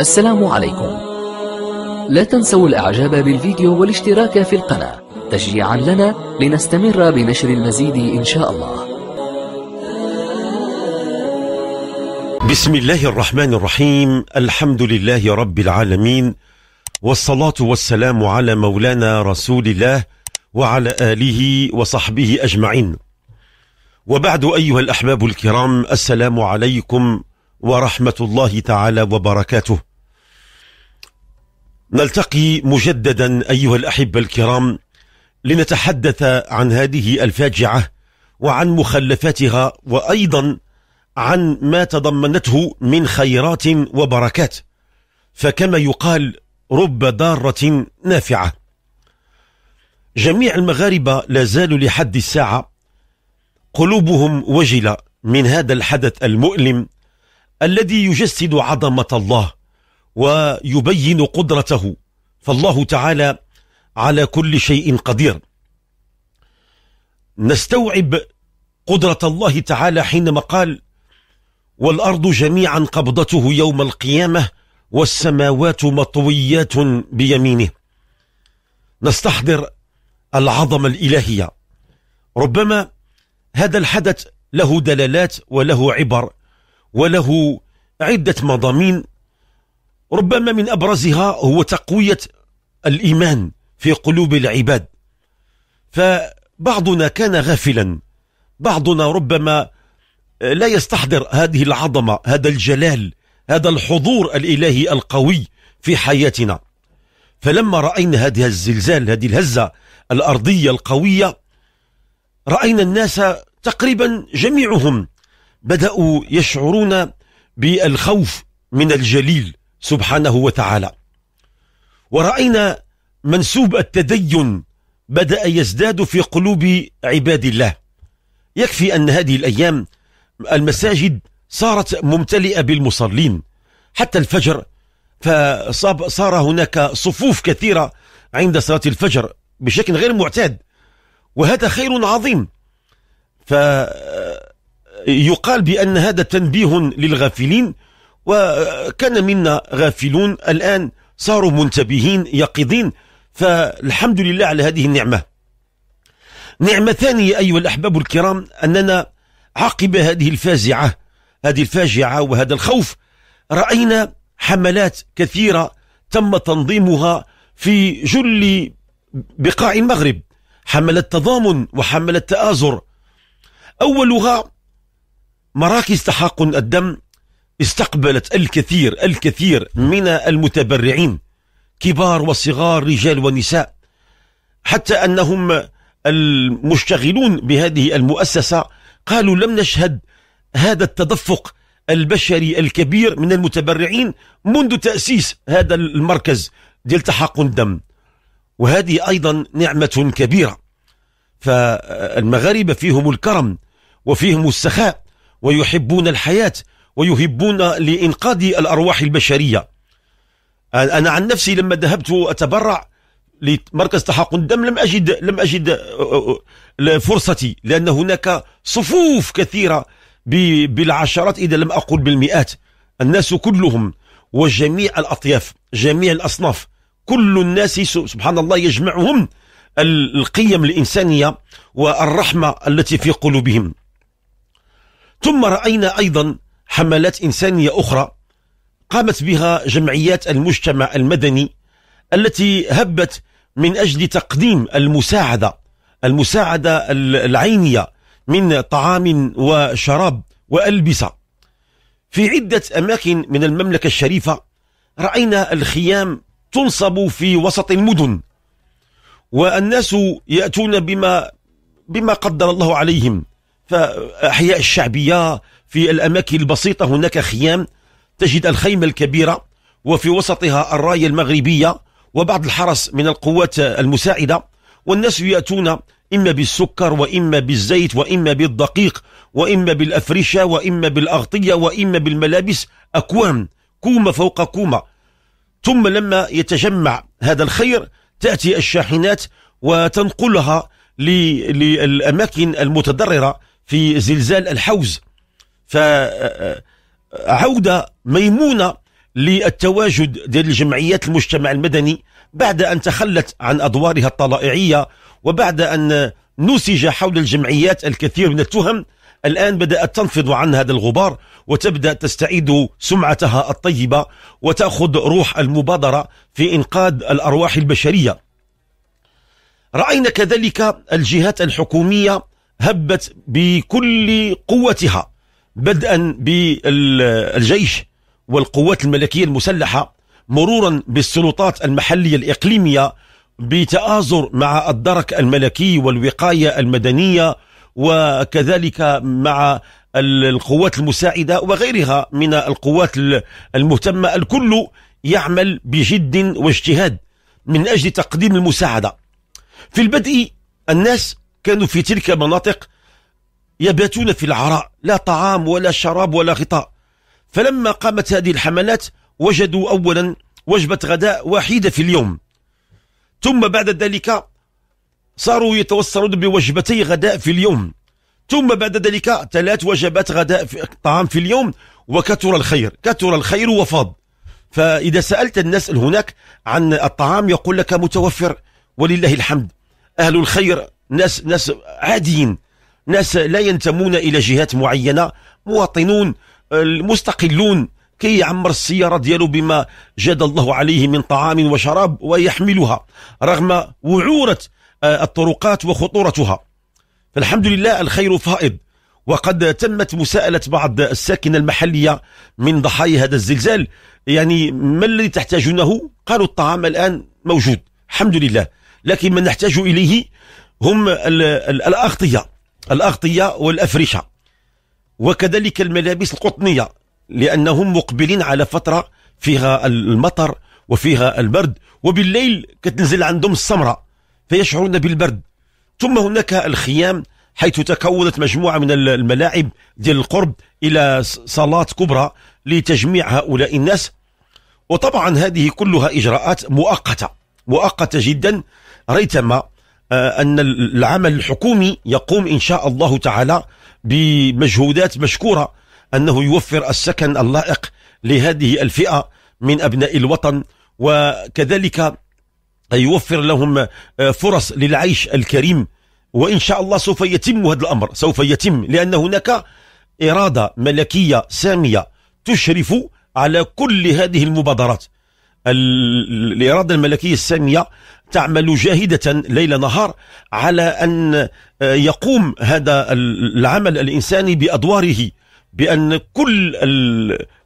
السلام عليكم لا تنسوا الاعجاب بالفيديو والاشتراك في القناة تشجيعا لنا لنستمر بنشر المزيد ان شاء الله بسم الله الرحمن الرحيم الحمد لله رب العالمين والصلاة والسلام على مولانا رسول الله وعلى آله وصحبه أجمعين وبعد أيها الأحباب الكرام السلام عليكم ورحمة الله تعالى وبركاته نلتقي مجددا أيها الأحبة الكرام لنتحدث عن هذه الفاجعة وعن مخلفاتها وأيضا عن ما تضمنته من خيرات وبركات فكما يقال رب ضارة نافعة جميع المغاربة لا زالوا لحد الساعة قلوبهم وجلة من هذا الحدث المؤلم الذي يجسد عظمة الله ويبين قدرته فالله تعالى على كل شيء قدير نستوعب قدرة الله تعالى حينما قال والأرض جميعا قبضته يوم القيامة والسماوات مطويات بيمينه نستحضر العظمة الإلهية ربما هذا الحدث له دلالات وله عبر وله عدة مضامين ربما من أبرزها هو تقوية الإيمان في قلوب العباد فبعضنا كان غافلا بعضنا ربما لا يستحضر هذه العظمة هذا الجلال هذا الحضور الإلهي القوي في حياتنا فلما رأينا هذه الزلزال هذه الهزة الأرضية القوية رأينا الناس تقريبا جميعهم بدأوا يشعرون بالخوف من الجليل سبحانه وتعالى ورأينا منسوب التدين بدأ يزداد في قلوب عباد الله يكفي أن هذه الأيام المساجد صارت ممتلئة بالمصلين حتى الفجر فصار هناك صفوف كثيرة عند صلاة الفجر بشكل غير معتاد وهذا خير عظيم فيقال بأن هذا تنبيه للغافلين وكان منا غافلون الآن صاروا منتبهين يقظين فالحمد لله على هذه النعمة نعمة ثانية أيها الأحباب الكرام أننا عقب هذه الفازعة هذه الفاجعة وهذا الخوف رأينا حملات كثيرة تم تنظيمها في جل بقاع المغرب حملة تضامن وحملة تآزر أولها مراكز تحقن الدم استقبلت الكثير الكثير من المتبرعين كبار وصغار رجال ونساء حتى أنهم المشتغلون بهذه المؤسسة قالوا لم نشهد هذا التدفق البشري الكبير من المتبرعين منذ تأسيس هذا المركز ديال تحقن الدم وهذه أيضا نعمة كبيرة فالمغاربة فيهم الكرم وفيهم السخاء ويحبون الحياة ويهبون لإنقاذ الأرواح البشرية أنا عن نفسي لما ذهبت أتبرع لمركز تحقن الدم لم أجد لم أجد أه، أه، أه، فرصتي لأن هناك صفوف كثيرة بالعشرات إذا لم أقل بالمئات الناس كلهم وجميع الأطياف جميع الأصناف كل الناس سبحان الله يجمعهم القيم الإنسانية والرحمة التي في قلوبهم ثم رأينا أيضا حملات إنسانية أخرى قامت بها جمعيات المجتمع المدني التي هبت من أجل تقديم المساعدة المساعدة العينية من طعام وشراب وألبسة في عدة أماكن من المملكة الشريفة رأينا الخيام تنصب في وسط المدن والناس يأتون بما بما قدر الله عليهم فأحياء الشعبية في الأماكن البسيطة هناك خيام تجد الخيمة الكبيرة وفي وسطها الراية المغربية وبعض الحرس من القوات المساعدة والناس يأتون إما بالسكر وإما بالزيت وإما بالدقيق وإما بالأفرشة وإما بالأغطية وإما بالملابس أكوام كومة فوق كومة ثم لما يتجمع هذا الخير تأتي الشاحنات وتنقلها للأماكن المتضررة في زلزال الحوز فعودة ميمونة للتواجد ديال الجمعيات المجتمع المدني بعد أن تخلت عن أدوارها الطلائعية وبعد أن نسج حول الجمعيات الكثير من التهم الآن بدأت تنفض عن هذا الغبار وتبدأ تستعيد سمعتها الطيبة وتأخذ روح المبادرة في إنقاذ الأرواح البشرية رأينا كذلك الجهات الحكومية هبت بكل قوتها بدءا بالجيش والقوات الملكية المسلحة مرورا بالسلطات المحلية الإقليمية بتآزر مع الدرك الملكي والوقاية المدنية وكذلك مع القوات المساعدة وغيرها من القوات المهتمة الكل يعمل بجد واجتهاد من أجل تقديم المساعدة في البدء الناس كانوا في تلك المناطق يباتون في العراء لا طعام ولا شراب ولا غطاء فلما قامت هذه الحملات وجدوا أولا وجبة غداء واحدة في اليوم ثم بعد ذلك صاروا يتوصلون بوجبتي غداء في اليوم ثم بعد ذلك ثلاث وجبات غداء في طعام في اليوم وكثر الخير كثر الخير وفاض فإذا سألت الناس هناك عن الطعام يقول لك متوفر ولله الحمد أهل الخير ناس ناس عاديين ناس لا ينتمون إلى جهات معينة مواطنون آه، مستقلون كي يعمر السيارة ديالو بما جاد الله عليه من طعام وشراب ويحملها رغم وعورة آه، الطرقات وخطورتها فالحمد لله الخير فائض وقد تمت مساءلة بعض الساكنة المحلية من ضحايا هذا الزلزال يعني ما الذي تحتاجونه قالوا الطعام الآن موجود الحمد لله لكن ما نحتاج إليه هم الأغطية الأغطية والأفرشة وكذلك الملابس القطنية لأنهم مقبلين على فترة فيها المطر وفيها البرد وبالليل كتنزل عندهم السمرة فيشعرون بالبرد ثم هناك الخيام حيث تكونت مجموعة من الملاعب ديال القرب إلى صالات كبرى لتجميع هؤلاء الناس وطبعا هذه كلها إجراءات مؤقتة مؤقتة جدا ريتما آه، أن العمل الحكومي يقوم إن شاء الله تعالى بمجهودات مشكورة أنه يوفر السكن اللائق لهذه الفئة من أبناء الوطن وكذلك يوفر لهم آه، فرص للعيش الكريم وإن شاء الله سوف يتم هذا الأمر سوف يتم لأن هناك إرادة ملكية سامية تشرف على كل هذه المبادرات الإرادة الملكية السامية تعمل جاهدة ليل نهار على أن آه، يقوم هذا العمل الإنساني بأدواره بأن كل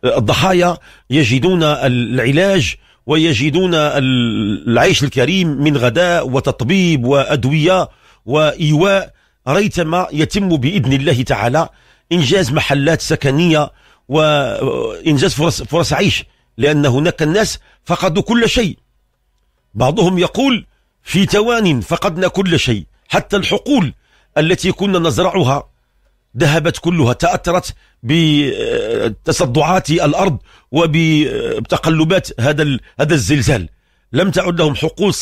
الضحايا يجدون العلاج ويجدون العيش الكريم من غداء وتطبيب وأدوية وإيواء ريثما يتم بإذن الله تعالى إنجاز محلات سكنية وإنجاز آه، فرص, فرص عيش لأن هناك الناس فقدوا كل شيء بعضهم يقول في توان فقدنا كل شيء حتى الحقول التي كنا نزرعها ذهبت كلها تأثرت بتصدعات الأرض وبتقلبات هذا هذا الزلزال لم تعد لهم حقول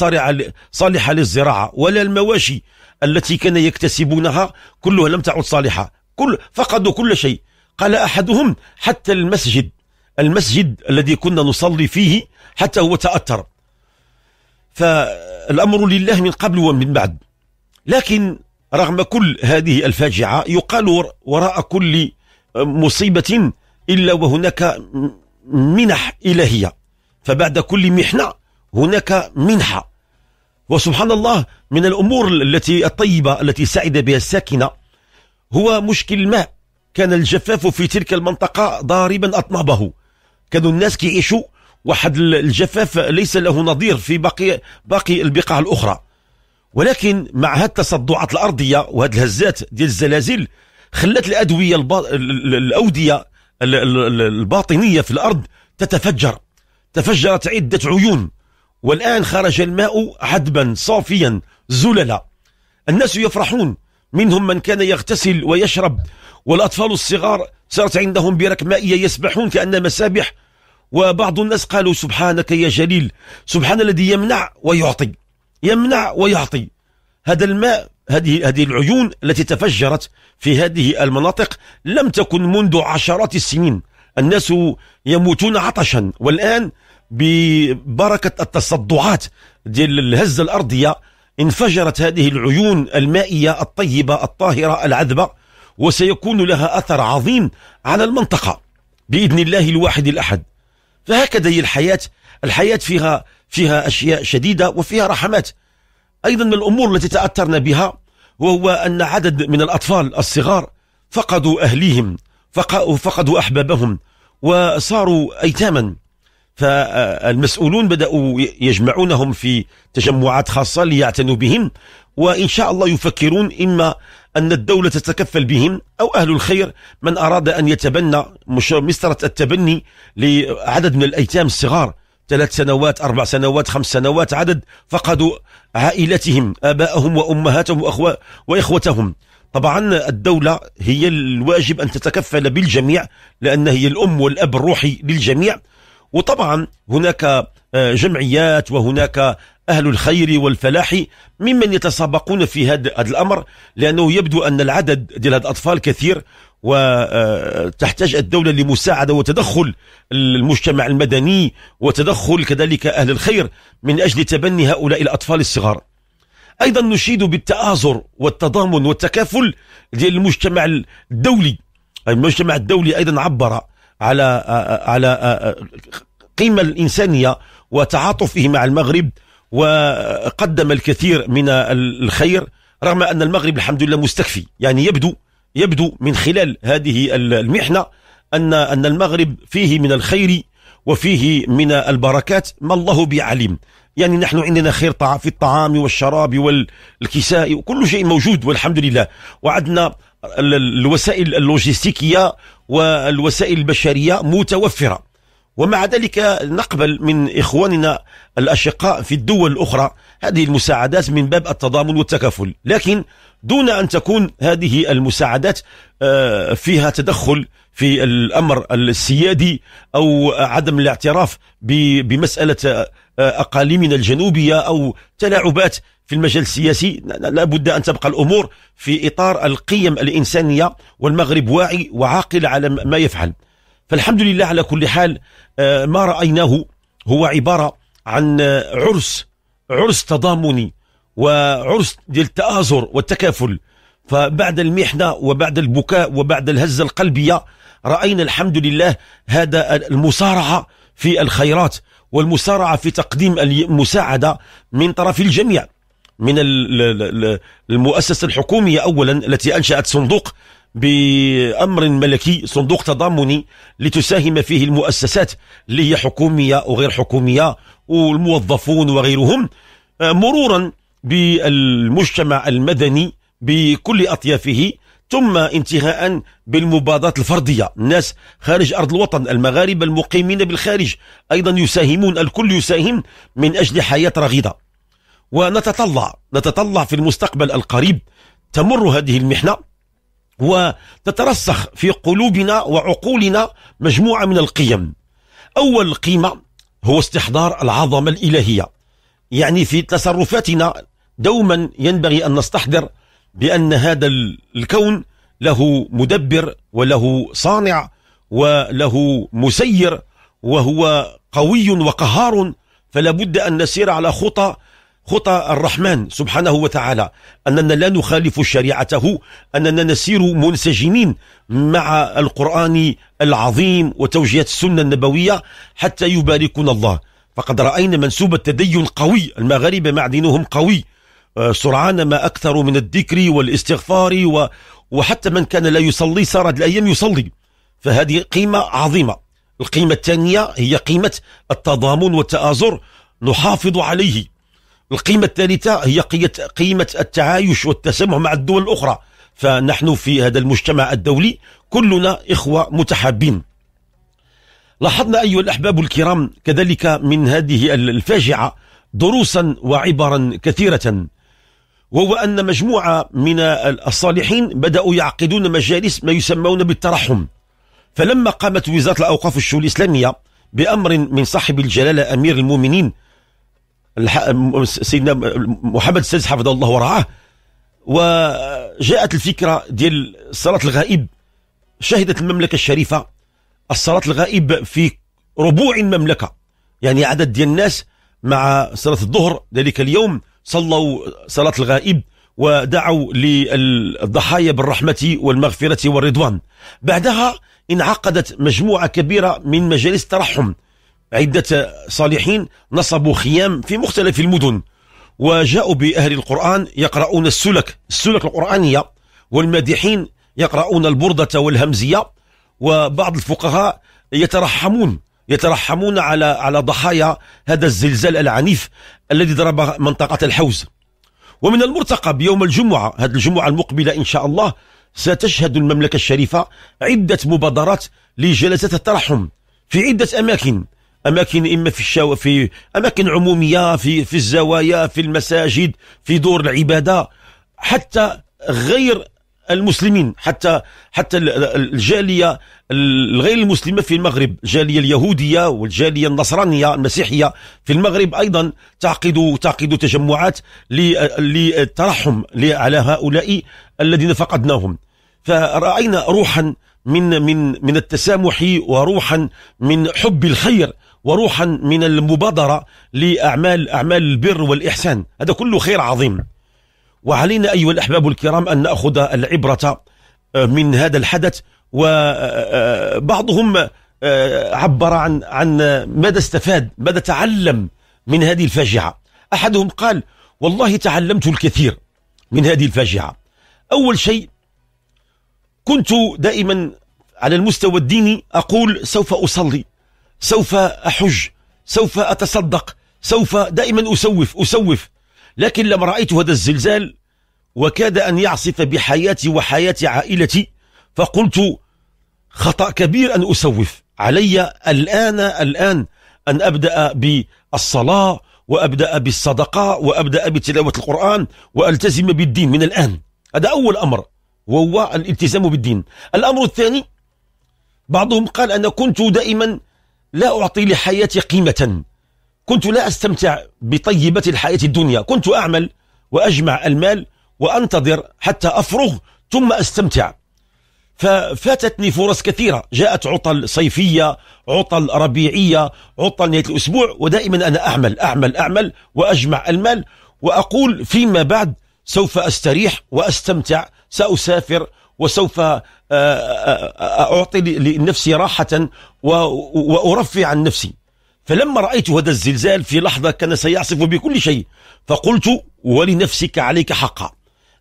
صالحة للزراعة ولا المواشي التي كان يكتسبونها كلها لم تعد صالحة كل فقدوا كل شيء قال أحدهم حتى المسجد المسجد الذي كنا نصلي فيه حتى هو تأثر فالأمر لله من قبل ومن بعد لكن رغم كل هذه الفاجعة يقال وراء كل مصيبة إلا وهناك منح إلهية فبعد كل محنة هناك منحة وسبحان الله من الأمور التي الطيبة التي سعد بها الساكنة هو مشكل الماء كان الجفاف في تلك المنطقة ضاربا أطنابه كانوا الناس كيعيشوا واحد الجفاف ليس له نظير في باقي باقي البقاع الاخرى ولكن مع هذه التصدعات الارضيه وهذه الهزات ديال الزلازل خلت الادويه البا... الاوديه الباطنيه في الارض تتفجر تفجرت عده عيون والان خرج الماء عذبا صافيا زللا الناس يفرحون منهم من كان يغتسل ويشرب والأطفال الصغار صارت عندهم برك مائية يسبحون كان مسابح وبعض الناس قالوا سبحانك يا جليل سبحان الذي يمنع ويعطي يمنع ويعطي هذا الماء هذه هذه العيون التي تفجرت في هذه المناطق لم تكن منذ عشرات السنين الناس يموتون عطشا والآن ببركة التصدعات ديال الهزة الأرضية انفجرت هذه العيون المائية الطيبة الطاهرة العذبة وسيكون لها أثر عظيم على المنطقة بإذن الله الواحد الأحد فهكذا هي الحياة الحياة فيها فيها أشياء شديدة وفيها رحمات أيضا من الأمور التي تأثرنا بها وهو أن عدد من الأطفال الصغار فقدوا أهليهم فقدوا أحبابهم وصاروا أيتاما فالمسؤولون بدأوا يجمعونهم في تجمعات خاصة ليعتنوا بهم وإن شاء الله يفكرون إما أن الدولة تتكفل بهم أو أهل الخير من أراد أن يتبنى مسترة التبني لعدد من الأيتام الصغار ثلاث سنوات أربع سنوات خمس سنوات عدد فقدوا عائلتهم آباءهم وأمهاتهم وأخوة وإخوتهم طبعا الدولة هي الواجب أن تتكفل بالجميع لأن هي الأم والأب الروحي للجميع وطبعا هناك آه، جمعيات وهناك أهل الخير والفلاح ممن يتسابقون في هذا الأمر لأنه يبدو أن العدد ديال هاد الأطفال كثير وتحتاج آه، الدولة لمساعدة وتدخل المجتمع المدني وتدخل كذلك أهل الخير من أجل تبني هؤلاء الأطفال الصغار أيضا نشيد بالتآزر والتضامن والتكافل ديال المجتمع الدولي المجتمع الدولي أيضا عبر على آه، آه، على قيمة الإنسانية وتعاطفه مع المغرب وقدم الكثير من الخير رغم أن المغرب الحمد لله مستكفي يعني يبدو يبدو من خلال هذه المحنة أن أن المغرب فيه من الخير وفيه من البركات ما الله بعليم يعني نحن عندنا خير في الطعام والشراب والكساء وكل شيء موجود والحمد لله وعدنا الوسائل اللوجستيكية والوسائل البشرية متوفرة ومع ذلك نقبل من إخواننا الأشقاء في الدول الأخرى هذه المساعدات من باب التضامن والتكافل لكن دون أن تكون هذه المساعدات آه، فيها تدخل في الأمر السيادي أو عدم الاعتراف بمسألة آه، أقاليمنا الجنوبية أو تلاعبات في المجال السياسي لا بد أن تبقى الأمور في إطار القيم الإنسانية والمغرب واعي وعاقل على ما يفعل فالحمد لله على كل حال آه، ما رأيناه هو عبارة عن آه، عرس عرس تضامني وعرس ديال التآزر والتكافل فبعد المحنة وبعد البكاء وبعد الهزة القلبية رأينا الحمد لله هذا المصارعة في الخيرات والمسارعة في تقديم المساعدة من طرف الجميع من المؤسسة الحكومية أولا التي أنشأت صندوق بأمر ملكي صندوق تضامني لتساهم فيه المؤسسات اللي هي حكومية وغير حكومية والموظفون وغيرهم آه، مرورا بالمجتمع المدني بكل أطيافه ثم انتهاء بالمبادرات الفردية الناس خارج أرض الوطن المغاربة المقيمين بالخارج أيضا يساهمون الكل يساهم من أجل حياة رغيدة ونتطلع نتطلع في المستقبل القريب تمر هذه المحنة وتترسخ في قلوبنا وعقولنا مجموعة من القيم أول قيمة هو استحضار العظمة الإلهية يعني في تصرفاتنا دوما ينبغي أن نستحضر بأن هذا الكون له مدبر وله صانع وله مسير وهو قوي وقهار فلا بد أن نسير على خطى خطى الرحمن سبحانه وتعالى أننا لا نخالف شريعته أننا نسير منسجمين مع القرآن العظيم وتوجيهات السنة النبوية حتى يباركنا الله فقد رأينا منسوب التدين قوي المغاربة مع دينهم قوي سرعان ما أكثر من الذكر والاستغفار و... وحتى من كان لا يصلي صار الأيام يصلي فهذه قيمة عظيمة القيمة الثانية هي قيمة التضامن والتآزر نحافظ عليه القيمة الثالثة هي قيمة التعايش والتسامح مع الدول الأخرى فنحن في هذا المجتمع الدولي كلنا إخوة متحابين لاحظنا أيها الأحباب الكرام كذلك من هذه الفاجعة دروسا وعبرا كثيرة وهو أن مجموعة من الصالحين بدأوا يعقدون مجالس ما يسمون بالترحم فلما قامت وزارة الأوقاف الشؤون الإسلامية بأمر من صاحب الجلالة أمير المؤمنين سيدنا محمد السادس حفظه الله ورعاه وجاءت الفكرة ديال صلاة الغائب شهدت المملكة الشريفة الصلاة الغائب في ربوع المملكة يعني عدد ديال الناس مع صلاة الظهر ذلك اليوم صلوا صلاة الغائب ودعوا للضحايا بالرحمة والمغفرة والرضوان بعدها انعقدت مجموعة كبيرة من مجالس الترحم عدة صالحين نصبوا خيام في مختلف المدن وجاءوا بأهل القرآن يقرؤون السلك السلك القرآنية والمادحين يقرؤون البردة والهمزية وبعض الفقهاء يترحمون يترحمون على على ضحايا هذا الزلزال العنيف الذي ضرب منطقة الحوز ومن المرتقب يوم الجمعة هذه الجمعة المقبلة إن شاء الله ستشهد المملكة الشريفة عدة مبادرات لجلسات الترحم في عدة أماكن اماكن اما في الشو في اماكن عموميه في في الزوايا في المساجد في دور العباده حتى غير المسلمين حتى حتى الجاليه الغير المسلمه في المغرب الجاليه اليهوديه والجاليه النصرانيه المسيحيه في المغرب ايضا تعقد تعقد تجمعات للترحم على هؤلاء الذين فقدناهم فراينا روحا من من من التسامح وروحا من حب الخير وروحا من المبادرة لأعمال أعمال البر والإحسان هذا كله خير عظيم وعلينا أيها الأحباب الكرام أن نأخذ العبرة آه، من هذا الحدث وبعضهم آه، آه، عبر عن عن ماذا استفاد ماذا تعلم من هذه الفاجعة أحدهم قال والله تعلمت الكثير من هذه الفاجعة أول شيء كنت دائما على المستوى الديني أقول سوف أصلي سوف أحج سوف أتصدق سوف دائما أسوف أسوف لكن لما رأيت هذا الزلزال وكاد أن يعصف بحياتي وحياة عائلتي فقلت خطأ كبير أن أسوف علي الآن الآن أن أبدأ بالصلاة وأبدأ بالصدقة وأبدأ بتلاوة القرآن وألتزم بالدين من الآن هذا أول أمر وهو الالتزام بالدين الأمر الثاني بعضهم قال أنا كنت دائما لا أعطي لحياتي قيمة كنت لا أستمتع بطيبة الحياة الدنيا كنت أعمل وأجمع المال وأنتظر حتى أفرغ ثم أستمتع ففاتتني فرص كثيرة جاءت عطل صيفية عطل ربيعية عطل نهاية الأسبوع ودائما أنا أعمل أعمل أعمل وأجمع المال وأقول فيما بعد سوف أستريح وأستمتع سأسافر وسوف آه، آه، آه، أعطي لنفسي راحة وأرفع عن نفسي فلما رأيت هذا الزلزال في لحظة كان سيعصف بكل شيء فقلت ولنفسك عليك حقا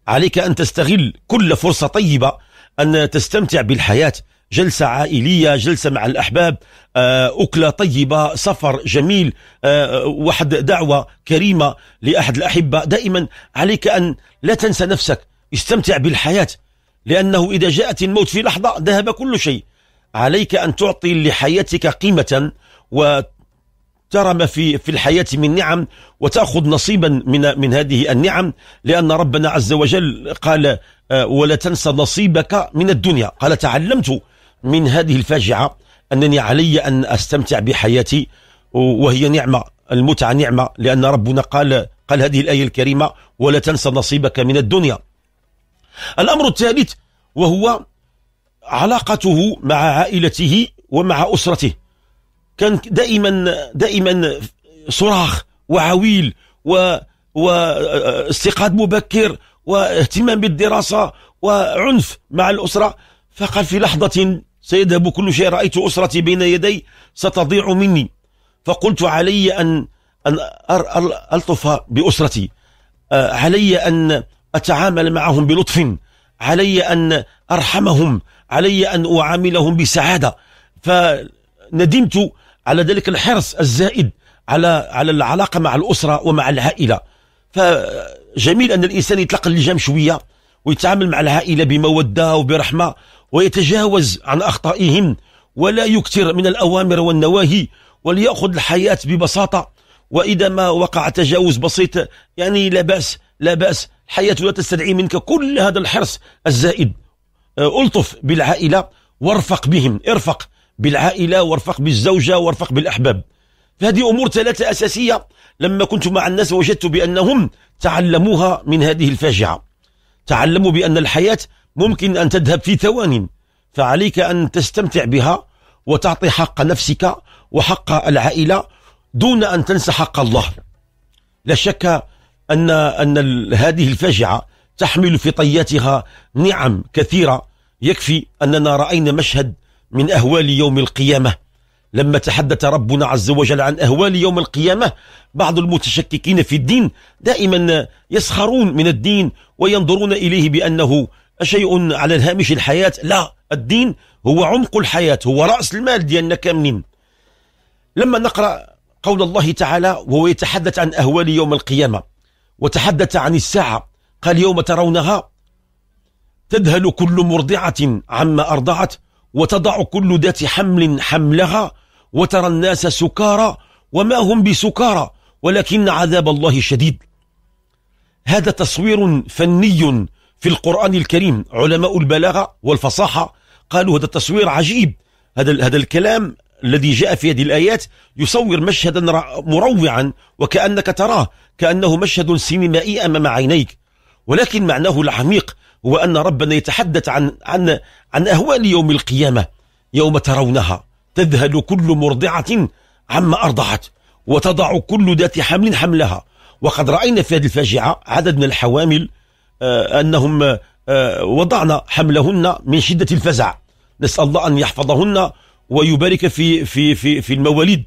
عليك أن تستغل كل فرصة طيبة أن تستمتع بالحياة جلسة عائلية جلسة مع الأحباب أكلة طيبة سفر جميل واحد دعوة كريمة لأحد الأحبة دائما عليك أن لا تنسى نفسك استمتع بالحياة لأنه إذا جاءت الموت في لحظة ذهب كل شيء عليك أن تعطي لحياتك قيمة وترى ما في في الحياة من نعم وتأخذ نصيبا من من هذه النعم لأن ربنا عز وجل قال آه، ولا تنسى نصيبك من الدنيا قال تعلمت من هذه الفاجعة أنني علي أن أستمتع بحياتي وهي نعمة المتعة نعمة لأن ربنا قال قال هذه الآية الكريمة ولا تنسى نصيبك من الدنيا الأمر الثالث وهو علاقته مع عائلته ومع أسرته كان دائما دائما صراخ وعويل و واستيقاظ مبكر واهتمام بالدراسة وعنف مع الأسرة فقال في لحظة سيذهب كل شيء رأيت أسرتي بين يدي ستضيع مني فقلت علي أن أن ألطف بأسرتي آه، علي أن أتعامل معهم بلطف علي أن أرحمهم علي أن أعاملهم بسعادة فندمت على ذلك الحرص الزائد على على العلاقة مع الأسرة ومع العائلة فجميل أن الإنسان يطلق اللجام شوية ويتعامل مع العائلة بمودة وبرحمة ويتجاوز عن أخطائهم ولا يكثر من الأوامر والنواهي وليأخذ الحياة ببساطة وإذا ما وقع تجاوز بسيط يعني لا بأس لا بأس حياة لا تستدعي منك كل هذا الحرص الزائد آه، ألطف بالعائلة وارفق بهم ارفق بالعائلة وارفق بالزوجة وارفق بالأحباب فهذه أمور ثلاثة أساسية لما كنت مع الناس وجدت بأنهم تعلموها من هذه الفاجعة تعلموا بأن الحياة ممكن أن تذهب في ثوان فعليك أن تستمتع بها وتعطي حق نفسك وحق العائلة دون أن تنسى حق الله لا شك أن أن هذه الفاجعة تحمل في طياتها نعم كثيرة يكفي أننا رأينا مشهد من أهوال يوم القيامة لما تحدث ربنا عز وجل عن أهوال يوم القيامة بعض المتشككين في الدين دائما يسخرون من الدين وينظرون إليه بأنه شيء على الهامش الحياة لا الدين هو عمق الحياة هو رأس المال ديالنا كاملين لما نقرأ قول الله تعالى وهو يتحدث عن أهوال يوم القيامة وتحدث عن الساعة قال يوم ترونها تذهل كل مرضعة عما أرضعت وتضع كل ذات حمل حملها وترى الناس سكارى وما هم بسكارى ولكن عذاب الله شديد هذا تصوير فني في القرآن الكريم علماء البلاغة والفصاحة قالوا هذا التصوير عجيب هذا هذا الكلام الذي جاء في هذه الآيات يصور مشهدا مروعا وكأنك تراه كأنه مشهد سينمائي أمام عينيك ولكن معناه العميق هو أن ربنا يتحدث عن عن عن أهوال يوم القيامة يوم ترونها تذهل كل مرضعة عما أرضعت وتضع كل ذات حمل حملها وقد رأينا في هذه الفاجعة عدد من الحوامل آه، أنهم آه، وضعنا حملهن من شدة الفزع نسأل الله أن يحفظهن ويبارك في في في في المواليد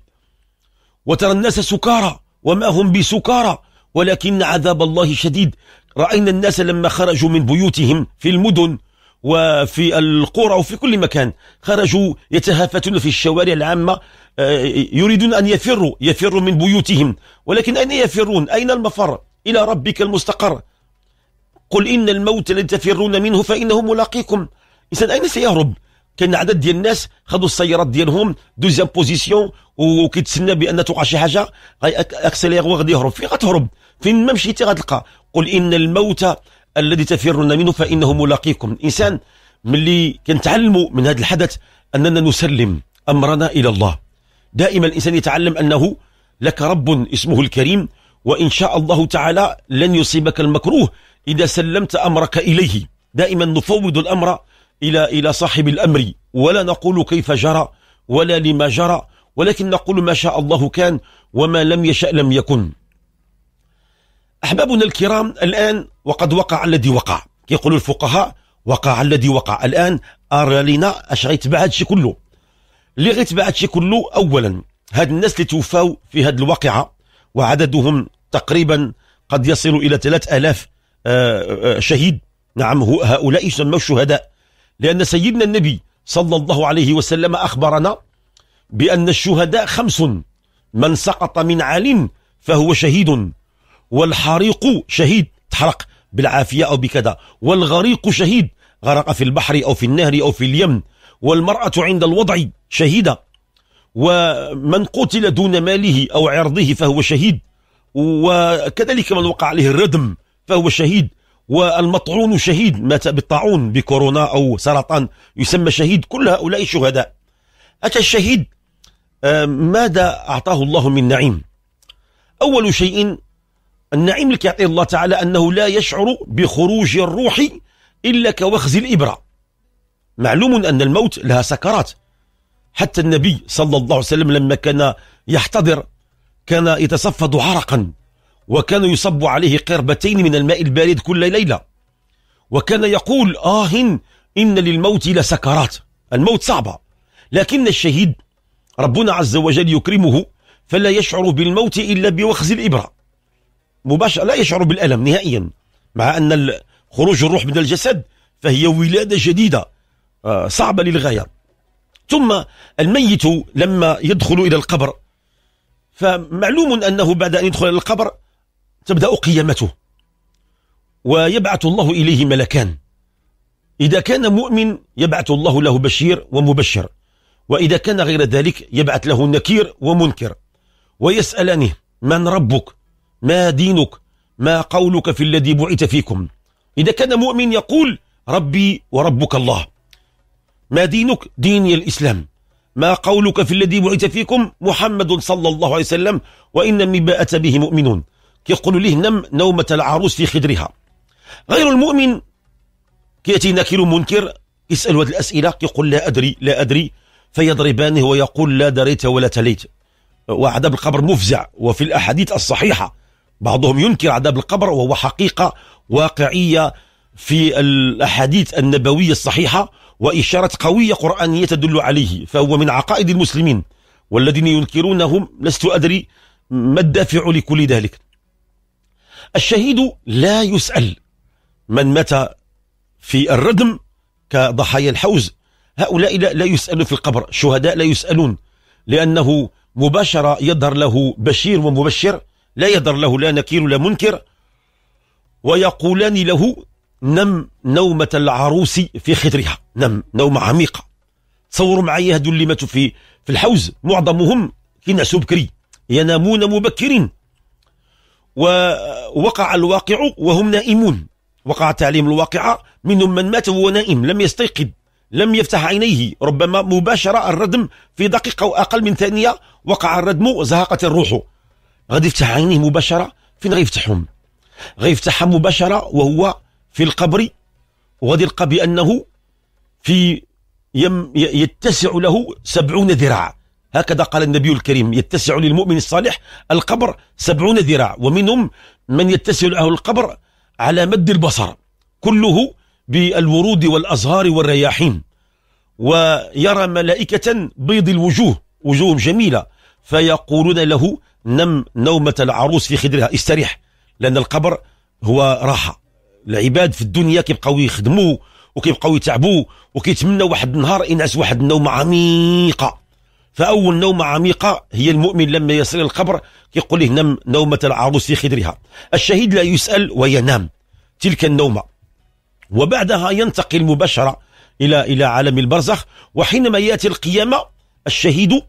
وترى الناس سكارى وما هم بسكارى ولكن عذاب الله شديد رأينا الناس لما خرجوا من بيوتهم في المدن وفي القرى وفي كل مكان خرجوا يتهافتون في الشوارع العامة آه، يريدون أن يفروا يفروا من بيوتهم ولكن أين يفرون أين المفر إلى ربك المستقر قل إن الموت الذي تفرون منه فإنه ملاقيكم إنسان أين سيهرب كاين عدد ديال الناس خدوا السيارات ديالهم دوزيام بوزيسيون وكيتسنى بان توقع شي حاجه غياكسيليغ غادي يهرب فين غتهرب فين ما مشيتي غتلقى قل ان الموت الذي تفرون منه فانه ملاقيكم الانسان ملي كنتعلموا من هذا الحدث اننا نسلم امرنا الى الله دائما الانسان يتعلم انه لك رب اسمه الكريم وان شاء الله تعالى لن يصيبك المكروه اذا سلمت امرك اليه دائما نفوض الامر إلى إلى صاحب الأمر ولا نقول كيف جرى ولا لما جرى ولكن نقول ما شاء الله كان وما لم يشأ لم يكن أحبابنا الكرام الآن وقد وقع الذي وقع يقول الفقهاء وقع الذي وقع الآن أرى لنا أش غيتباع هادشي كله اللي بعد هادشي كله أولا هاد الناس اللي توفوا في هاد الواقعة وعددهم تقريبا قد يصل إلى 3000 آه، آه، شهيد نعم هؤلاء سموا الشهداء لأن سيدنا النبي صلى الله عليه وسلم أخبرنا بأن الشهداء خمس من سقط من عال فهو شهيد والحريق شهيد تحرق بالعافية أو بكذا والغريق شهيد غرق في البحر أو في النهر أو في اليمن والمرأة عند الوضع شهيدة ومن قتل دون ماله أو عرضه فهو شهيد وكذلك من وقع عليه الردم فهو شهيد والمطعون شهيد مات بالطاعون بكورونا أو سرطان يسمى شهيد كل هؤلاء شهداء أتى الشهيد آه، ماذا أعطاه الله من نعيم أول شيء النعيم اللي يعطيه الله تعالى أنه لا يشعر بخروج الروح إلا كوخز الإبرة معلوم أن الموت لها سكرات حتى النبي صلى الله عليه وسلم لما كان يحتضر كان يتصفد عرقا وكان يصب عليه قربتين من الماء البارد كل ليلة وكان يقول آه إن للموت لسكرات الموت صعبة لكن الشهيد ربنا عز وجل يكرمه فلا يشعر بالموت إلا بوخز الإبرة مباشرة لا يشعر بالألم نهائيا مع أن خروج الروح من الجسد فهي ولادة جديدة آه، صعبة للغاية ثم الميت لما يدخل إلى القبر فمعلوم أنه بعد أن يدخل إلى القبر تبدأ قيامته ويبعث الله إليه ملكان إذا كان مؤمن يبعث الله له بشير ومبشر وإذا كان غير ذلك يبعث له نكير ومنكر ويسالانه من ربك ما دينك ما قولك في الذي بعث فيكم إذا كان مؤمن يقول ربي وربك الله ما دينك ديني الإسلام ما قولك في الذي بعث فيكم محمد صلى الله عليه وسلم وإن مما أتى به مؤمنون كيقولوا ليه نم نومة العروس في خدرها غير المؤمن كيأتي ناكل منكر يسأل هذه الأسئلة يقول لا أدري لا أدري فيضربانه ويقول لا دريت ولا تليت وعذاب القبر مفزع وفي الأحاديث الصحيحة بعضهم ينكر عذاب القبر وهو حقيقة واقعية في الأحاديث النبوية الصحيحة وإشارة قوية قرآنية تدل عليه فهو من عقائد المسلمين والذين ينكرونهم لست أدري ما الدافع لكل ذلك الشهيد لا يسأل من مات في الردم كضحايا الحوز هؤلاء لا يسأل في القبر الشهداء لا يسألون لأنه مباشرة يظهر له بشير ومبشر لا يظهر له لا نكير ولا منكر ويقولان له نم نومة العروس في خدرها نم نومة عميقة تصوروا معي هذو اللي ماتوا في في الحوز معظمهم كي بكري ينامون مبكرين ووقع الواقع وهم نائمون وقعت عليهم الواقعة منهم من مات وهو نائم لم يستيقظ لم يفتح عينيه ربما مباشرة الردم في دقيقة أو أقل من ثانية وقع الردم زهقت الروح غادي يفتح عينيه مباشرة فين غيفتحهم غيفتحها مباشرة وهو في القبر وغادي يلقى بأنه في يم يتسع له سبعون ذراع هكذا قال النبي الكريم يتسع للمؤمن الصالح القبر سبعون ذراع ومنهم من يتسع له القبر على مد البصر كله بالورود والأزهار والرياحين ويرى ملائكة بيض الوجوه وجوه جميلة فيقولون له نم نومة العروس في خدرها استريح لأن القبر هو راحة العباد في الدنيا كيبقاو يخدموا وكيبقاو يتعبوا وكيتمنى واحد النهار ينعس واحد النومة عميقة فأول نومة عميقة هي المؤمن لما يصل القبر يقول له نم نومة العروس في خدرها الشهيد لا يسأل وينام تلك النومة وبعدها ينتقل مباشرة إلى إلى عالم البرزخ وحينما يأتي القيامة الشهيد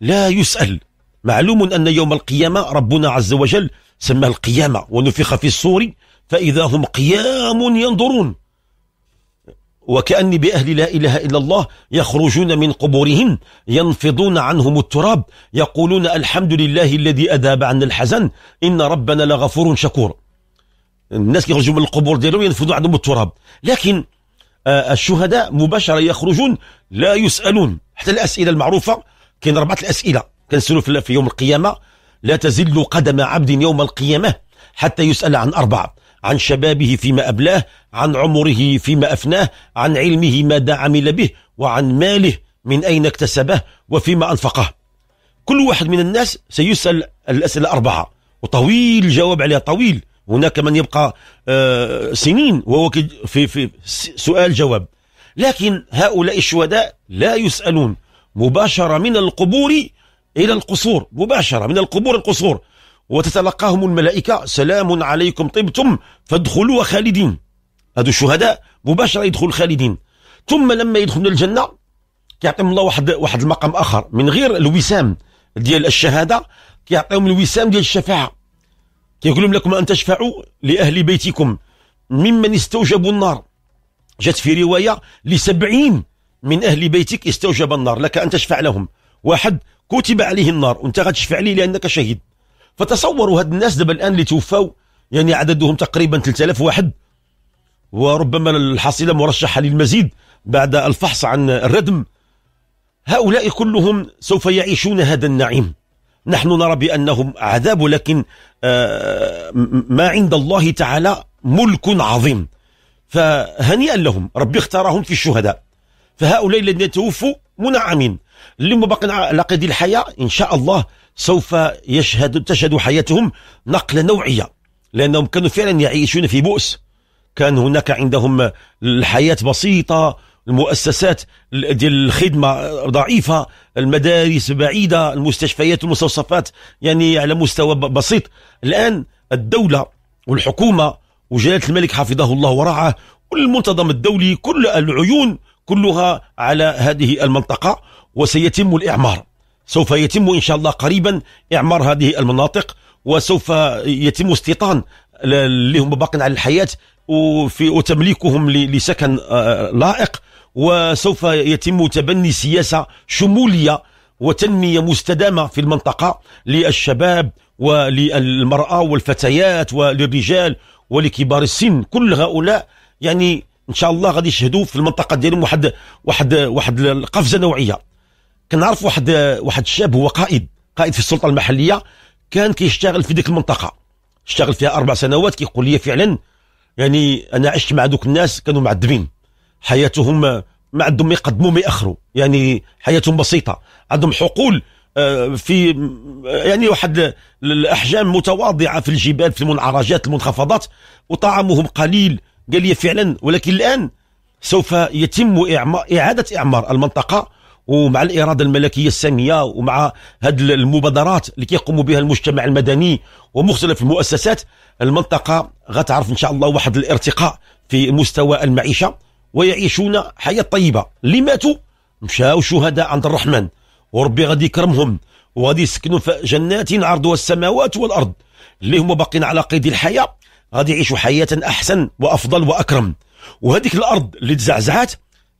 لا يسأل معلوم أن يوم القيامة ربنا عز وجل سماه القيامة ونفخ في الصور فإذا هم قيام ينظرون وكأني بأهل لا إله إلا الله يخرجون من قبورهم ينفضون عنهم التراب يقولون الحمد لله الذي أذاب عنا الحزن إن ربنا لغفور شكور الناس يخرجون من القبور ديالهم ينفضون عنهم التراب لكن آه، الشهداء مباشرة يخرجون لا يسألون حتى الأسئلة المعروفة كاين أربعة الأسئلة كنسألوا في يوم القيامة لا تزل قدم عبد يوم القيامة حتى يسأل عن أربعة عن شبابه فيما أبلاه عن عمره فيما أفناه عن علمه ماذا عمل به وعن ماله من أين اكتسبه وفيما أنفقه كل واحد من الناس سيسأل الأسئلة أربعة وطويل الجواب عليها طويل هناك من يبقى آه، سنين وهو في, في سؤال جواب لكن هؤلاء الشهداء لا يسألون مباشرة من القبور إلى القصور مباشرة من القبور القصور وتتلقاهم الملائكة سلام عليكم طبتم فادخلوا خالدين هذو الشهداء مباشرة يدخل خالدين ثم لما يدخلون الجنة كيعطيهم الله واحد واحد المقام آخر من غير الوسام ديال الشهادة كيعطيهم الوسام ديال الشفاعة كيقول لهم لكم أن تشفعوا لأهل بيتكم ممن استوجبوا النار جت في رواية لسبعين من أهل بيتك استوجب النار لك أن تشفع لهم واحد كتب عليه النار وانت غتشفع لي لأنك شهيد فتصوروا هاد الناس دابا الان اللي توفاو يعني عددهم تقريبا 3000 واحد وربما الحصيله مرشحه للمزيد بعد الفحص عن الردم هؤلاء كلهم سوف يعيشون هذا النعيم نحن نرى بانهم عذاب لكن آه، ما عند الله تعالى ملك عظيم فهنيئا لهم ربي اختارهم في الشهداء فهؤلاء الذين توفوا منعمين اللي ما باقيين على قيد الحياه ان شاء الله سوف يشهد تشهد حياتهم نقلة نوعية لأنهم كانوا فعلا يعيشون في بؤس كان هناك عندهم الحياة بسيطة المؤسسات ديال الخدمة ضعيفة المدارس بعيدة المستشفيات والمستوصفات يعني على مستوى بسيط الآن الدولة والحكومة وجلالة الملك حفظه الله ورعاه والمنتظم الدولي كل العيون كلها على هذه المنطقة وسيتم الإعمار سوف يتم إن شاء الله قريبا إعمار هذه المناطق وسوف يتم استيطان اللي هم باقين على الحياة وفي وتمليكهم لسكن آه، لائق وسوف يتم تبني سياسة شمولية وتنمية مستدامة في المنطقة للشباب وللمرأة والفتيات وللرجال ولكبار السن كل هؤلاء يعني ان شاء الله غادي يشهدوا في المنطقه ديالهم واحد واحد واحد القفزه نوعيه كنعرف واحد واحد الشاب هو قائد قائد في السلطه المحليه كان كيشتغل في ديك المنطقه اشتغل فيها اربع سنوات كيقول لي فعلا يعني انا عشت مع دوك الناس كانوا معذبين حياتهم ما عندهم ما يقدموا ما ياخروا يعني حياتهم بسيطه عندهم حقول آه، في يعني واحد الاحجام متواضعه في الجبال في المنعرجات المنخفضات وطعامهم قليل قال لي فعلا ولكن الان سوف يتم اعاده اعمار المنطقه ومع الإرادة الملكية السامية ومع هذه المبادرات اللي كيقوموا بها المجتمع المدني ومختلف المؤسسات المنطقة غتعرف إن شاء الله واحد الارتقاء في مستوى المعيشة ويعيشون حياة طيبة اللي ماتوا مشاو شهداء عند الرحمن وربي غادي يكرمهم وغادي يسكنوا في جنات عرضها السماوات والأرض اللي هما باقين على قيد الحياة غادي يعيشوا حياة أحسن وأفضل وأكرم وهذيك الأرض اللي تزعزعات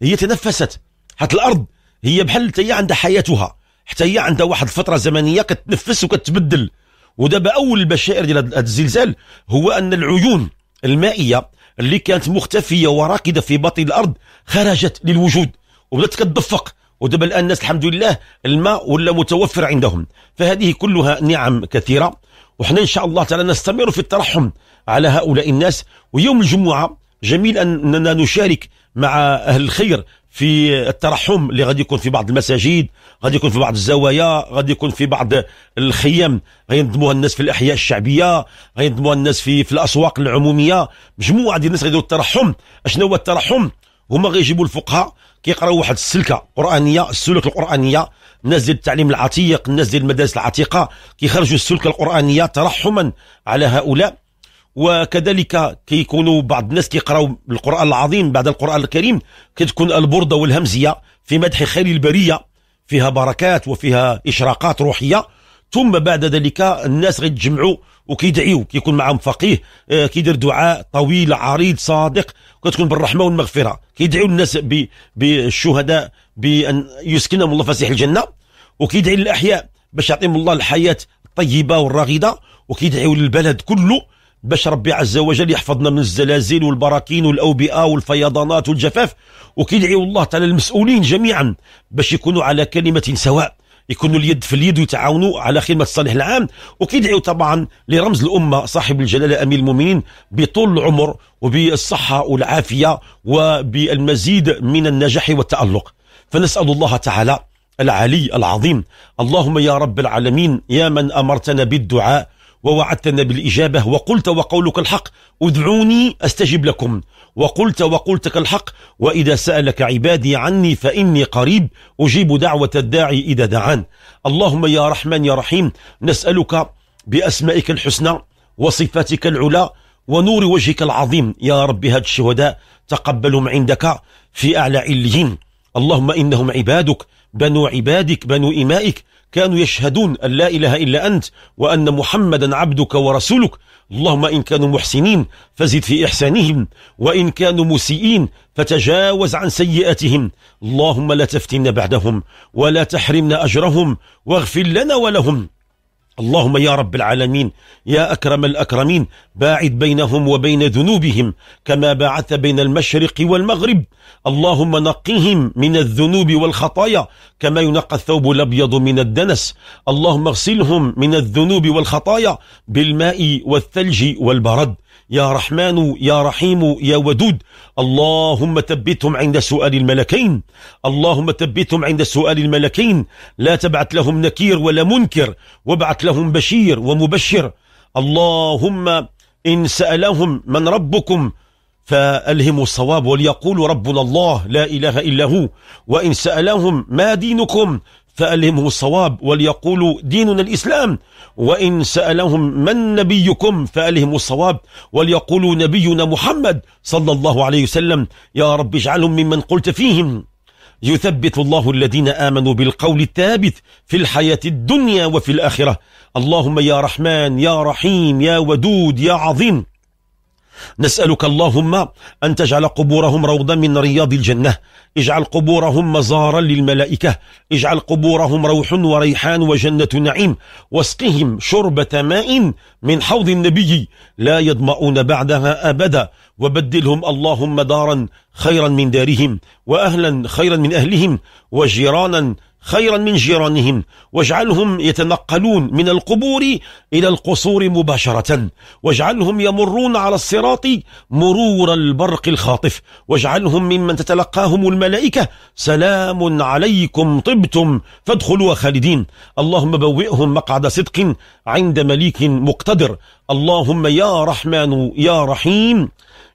هي تنفست حتى الأرض هي بحال حتى هي عندها حياتها حتى هي عندها واحد الفتره زمنيه كتنفس وكتبدل ودابا اول البشائر ديال هذا الزلزال هو ان العيون المائيه اللي كانت مختفيه وراكده في باطن الارض خرجت للوجود وبدات كتدفق ودابا الان الناس الحمد لله الماء ولا متوفر عندهم فهذه كلها نعم كثيره وحنا ان شاء الله تعالى نستمر في الترحم على هؤلاء الناس ويوم الجمعه جميل اننا نشارك مع اهل الخير في الترحم اللي غادي يكون في بعض المساجد غادي يكون في بعض الزوايا غادي يكون في بعض الخيام غينظموها الناس في الاحياء الشعبيه غينظموها الناس في في الاسواق العموميه مجموعه ديال الناس غيديروا الترحم اشنو هو الترحم هما غيجيبوا الفقهاء كيقراو واحد السلكه قرانيه السلوك القرانيه الناس ديال التعليم العتيق الناس ديال المدارس العتيقه كيخرجوا السلكه القرانيه ترحما على هؤلاء وكذلك كيكونوا بعض الناس كيقراو القران العظيم بعد القران الكريم كتكون البرده والهمزيه في مدح خير البريه فيها بركات وفيها اشراقات روحيه ثم بعد ذلك الناس غيتجمعوا وكيدعيو كيكون معاهم فقيه آه، كيدير دعاء طويل عريض صادق كتكون بالرحمه والمغفره كيدعيو الناس بالشهداء بان يسكنهم الله فسيح الجنه وكيدعي للاحياء باش يعطيهم الله الحياه الطيبه والراغده وكيدعيو للبلد كله باش ربي عز وجل يحفظنا من الزلازل والبراكين والاوبئه والفيضانات والجفاف وكيدعيوا الله تعالى المسؤولين جميعا باش يكونوا على كلمه سواء يكونوا اليد في اليد ويتعاونوا على خدمه الصالح العام وكيدعيوا طبعا لرمز الامه صاحب الجلاله امير المؤمنين بطول العمر وبالصحه والعافيه وبالمزيد من النجاح والتالق فنسال الله تعالى العلي العظيم اللهم يا رب العالمين يا من امرتنا بالدعاء ووعدتنا بالإجابة وقلت وقولك الحق ادعوني أستجب لكم وقلت وقولتك الحق وإذا سألك عبادي عني فإني قريب أجيب دعوة الداعي إذا دعان اللهم يا رحمن يا رحيم نسألك بأسمائك الحسنى وصفاتك العلى ونور وجهك العظيم يا رب هاد الشهداء تقبلهم عندك في أعلى عليين اللهم إنهم عبادك بنو عبادك بنو إمائك كانوا يشهدون أن لا إله إلا أنت وأن محمدا عبدك ورسولك اللهم إن كانوا محسنين فزد في إحسانهم وإن كانوا مسيئين فتجاوز عن سيئاتهم اللهم لا تفتنا بعدهم ولا تحرمنا أجرهم واغفر لنا ولهم اللهم يا رب العالمين يا أكرم الأكرمين باعد بينهم وبين ذنوبهم كما باعدت بين المشرق والمغرب اللهم نقهم من الذنوب والخطايا كما ينقى الثوب الأبيض من الدنس اللهم اغسلهم من الذنوب والخطايا بالماء والثلج والبرد يا رحمن يا رحيم يا ودود اللهم ثبتهم عند سؤال الملكين اللهم ثبتهم عند سؤال الملكين لا تبعث لهم نكير ولا منكر وابعث لهم بشير ومبشر اللهم إن سألهم من ربكم فألهموا الصواب وليقولوا ربنا الله لا إله إلا هو وإن سألهم ما دينكم فألهمهم الصواب وليقولوا ديننا الإسلام وإن سألهم من نبيكم فألهموا الصواب وليقولوا نبينا محمد صلى الله عليه وسلم يا رب اجعلهم ممن قلت فيهم يثبت الله الذين آمنوا بالقول الثابت في الحياة الدنيا وفي الآخرة اللهم يا رحمن يا رحيم يا ودود يا عظيم نسألك اللهم أن تجعل قبورهم روضا من رياض الجنة اجعل قبورهم مزارا للملائكة اجعل قبورهم روح وريحان وجنة نعيم واسقهم شربة ماء من حوض النبي لا يضمؤون بعدها أبدا وبدلهم اللهم دارا خيرا من دارهم وأهلا خيرا من أهلهم وجيرانا خيرا من جيرانهم واجعلهم يتنقلون من القبور إلى القصور مباشرة واجعلهم يمرون على الصراط مرور البرق الخاطف واجعلهم ممن تتلقاهم الملائكة سلام عليكم طبتم فادخلوا خالدين اللهم بوئهم مقعد صدق عند مليك مقتدر اللهم يا رحمن يا رحيم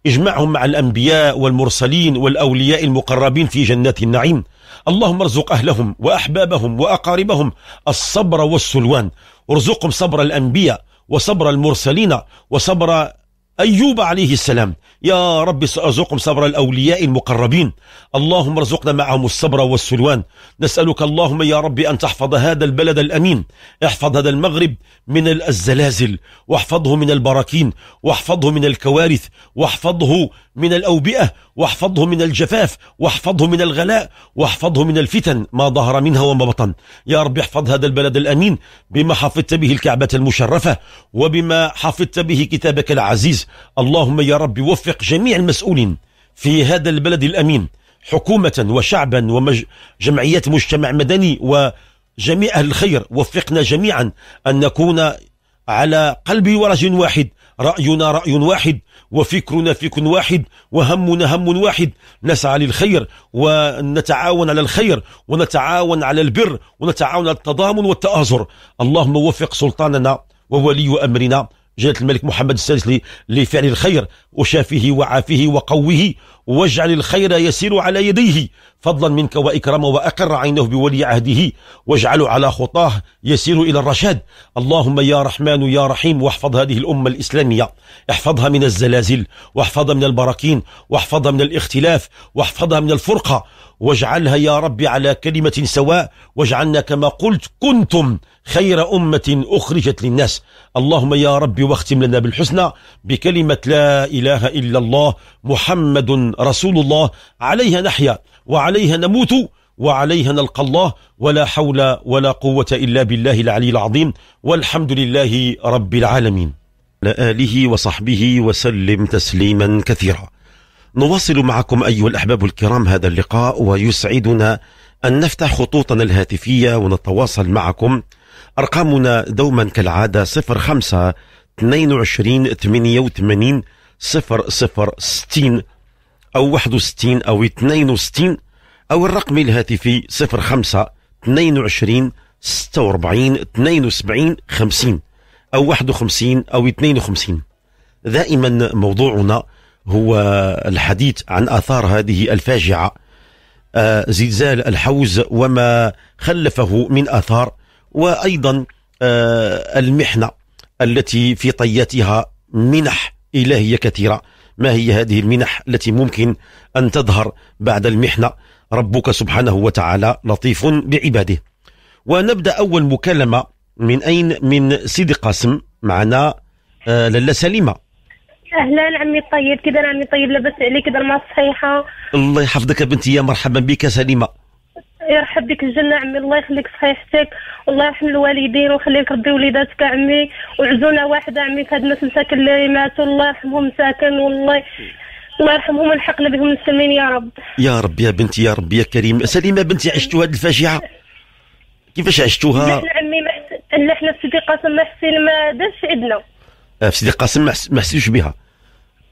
اجمعهم مع الأنبياء والمرسلين والأولياء المقربين في جنات النعيم اللهم ارزق أهلهم وأحبابهم وأقاربهم الصبر والسلوان ارزقهم صبر الأنبياء وصبر المرسلين وصبر أيوب عليه السلام يا رب ارزقهم صبر الأولياء المقربين اللهم ارزقنا معهم الصبر والسلوان نسألك اللهم يا رب أن تحفظ هذا البلد الأمين احفظ هذا المغرب من الزلازل واحفظه من البراكين واحفظه من الكوارث واحفظه من الأوبئة واحفظه من الجفاف واحفظه من الغلاء واحفظه من الفتن ما ظهر منها وما بطن يا رب احفظ هذا البلد الأمين بما حفظت به الكعبة المشرفة وبما حفظت به كتابك العزيز اللهم يا رب وفق جميع المسؤولين في هذا البلد الأمين حكومة وشعبا وجمعيات مجتمع مدني وجميع الخير وفقنا جميعا أن نكون على قلب ورج واحد رأينا رأي واحد وفكرنا فكر واحد وهمنا هم واحد نسعى للخير ونتعاون على الخير ونتعاون على البر ونتعاون على التضامن والتآزر اللهم وفق سلطاننا وولي أمرنا جلاله الملك محمد السادس لفعل الخير وشافه وعافه وقوه واجعل الخير يسير على يديه فضلا منك واكرما واقر عينه بولي عهده واجعله على خطاه يسير الى الرشاد اللهم يا رحمن يا رحيم واحفظ هذه الامه الاسلاميه احفظها من الزلازل واحفظها من البراكين واحفظها من الاختلاف واحفظها من الفرقه واجعلها يا رب على كلمة سواء واجعلنا كما قلت كنتم خير أمة أخرجت للناس اللهم يا رب واختم لنا بالحسنى بكلمة لا إله إلا الله محمد رسول الله عليها نحيا وعليها نموت وعليها نلقى الله ولا حول ولا قوة إلا بالله العلي العظيم والحمد لله رب العالمين لآله وصحبه وسلم تسليما كثيرا نواصل معكم أيها الأحباب الكرام هذا اللقاء ويسعدنا أن نفتح خطوطنا الهاتفية ونتواصل معكم أرقامنا دوما كالعادة 05 22 88 صفر صفر أو 61 أو 62 أو الرقم الهاتفي 05 22 46 72 50 أو 51 أو 52 دائما موضوعنا هو الحديث عن آثار هذه الفاجعة آه، زلزال الحوز وما خلفه من آثار وأيضا آه، المحنة التي في طياتها منح إلهية كثيرة ما هي هذه المنح التي ممكن أن تظهر بعد المحنة ربك سبحانه وتعالى لطيف بعباده ونبدأ أول مكالمة من أين من سيدي قاسم معنا لاله سليمة اهلا عمي الطيب كذا عمي الطيب لاباس عليك كذا ما صحيحه الله يحفظك يا بنتي يا مرحبا بك سليمه يرحب بك الجنة عمي الله يخليك صحيحتك والله يرحم الوالدين ويخليك ربي وليداتك عمي وعزونا واحدة عمي في هاد الناس المساكن اللي ماتوا الله يرحمهم ساكن والله الله يرحمهم ويلحقنا بهم المسلمين يا رب يا رب يا بنتي يا رب يا كريم سليمة بنتي عشتوا هاد الفاجعة كيفاش عشتوها؟ لا عمي محس... احنا في سيدي قاسم ما حسين ما دارش عندنا آه، في سيدي قاسم ما محس... حسيتوش بها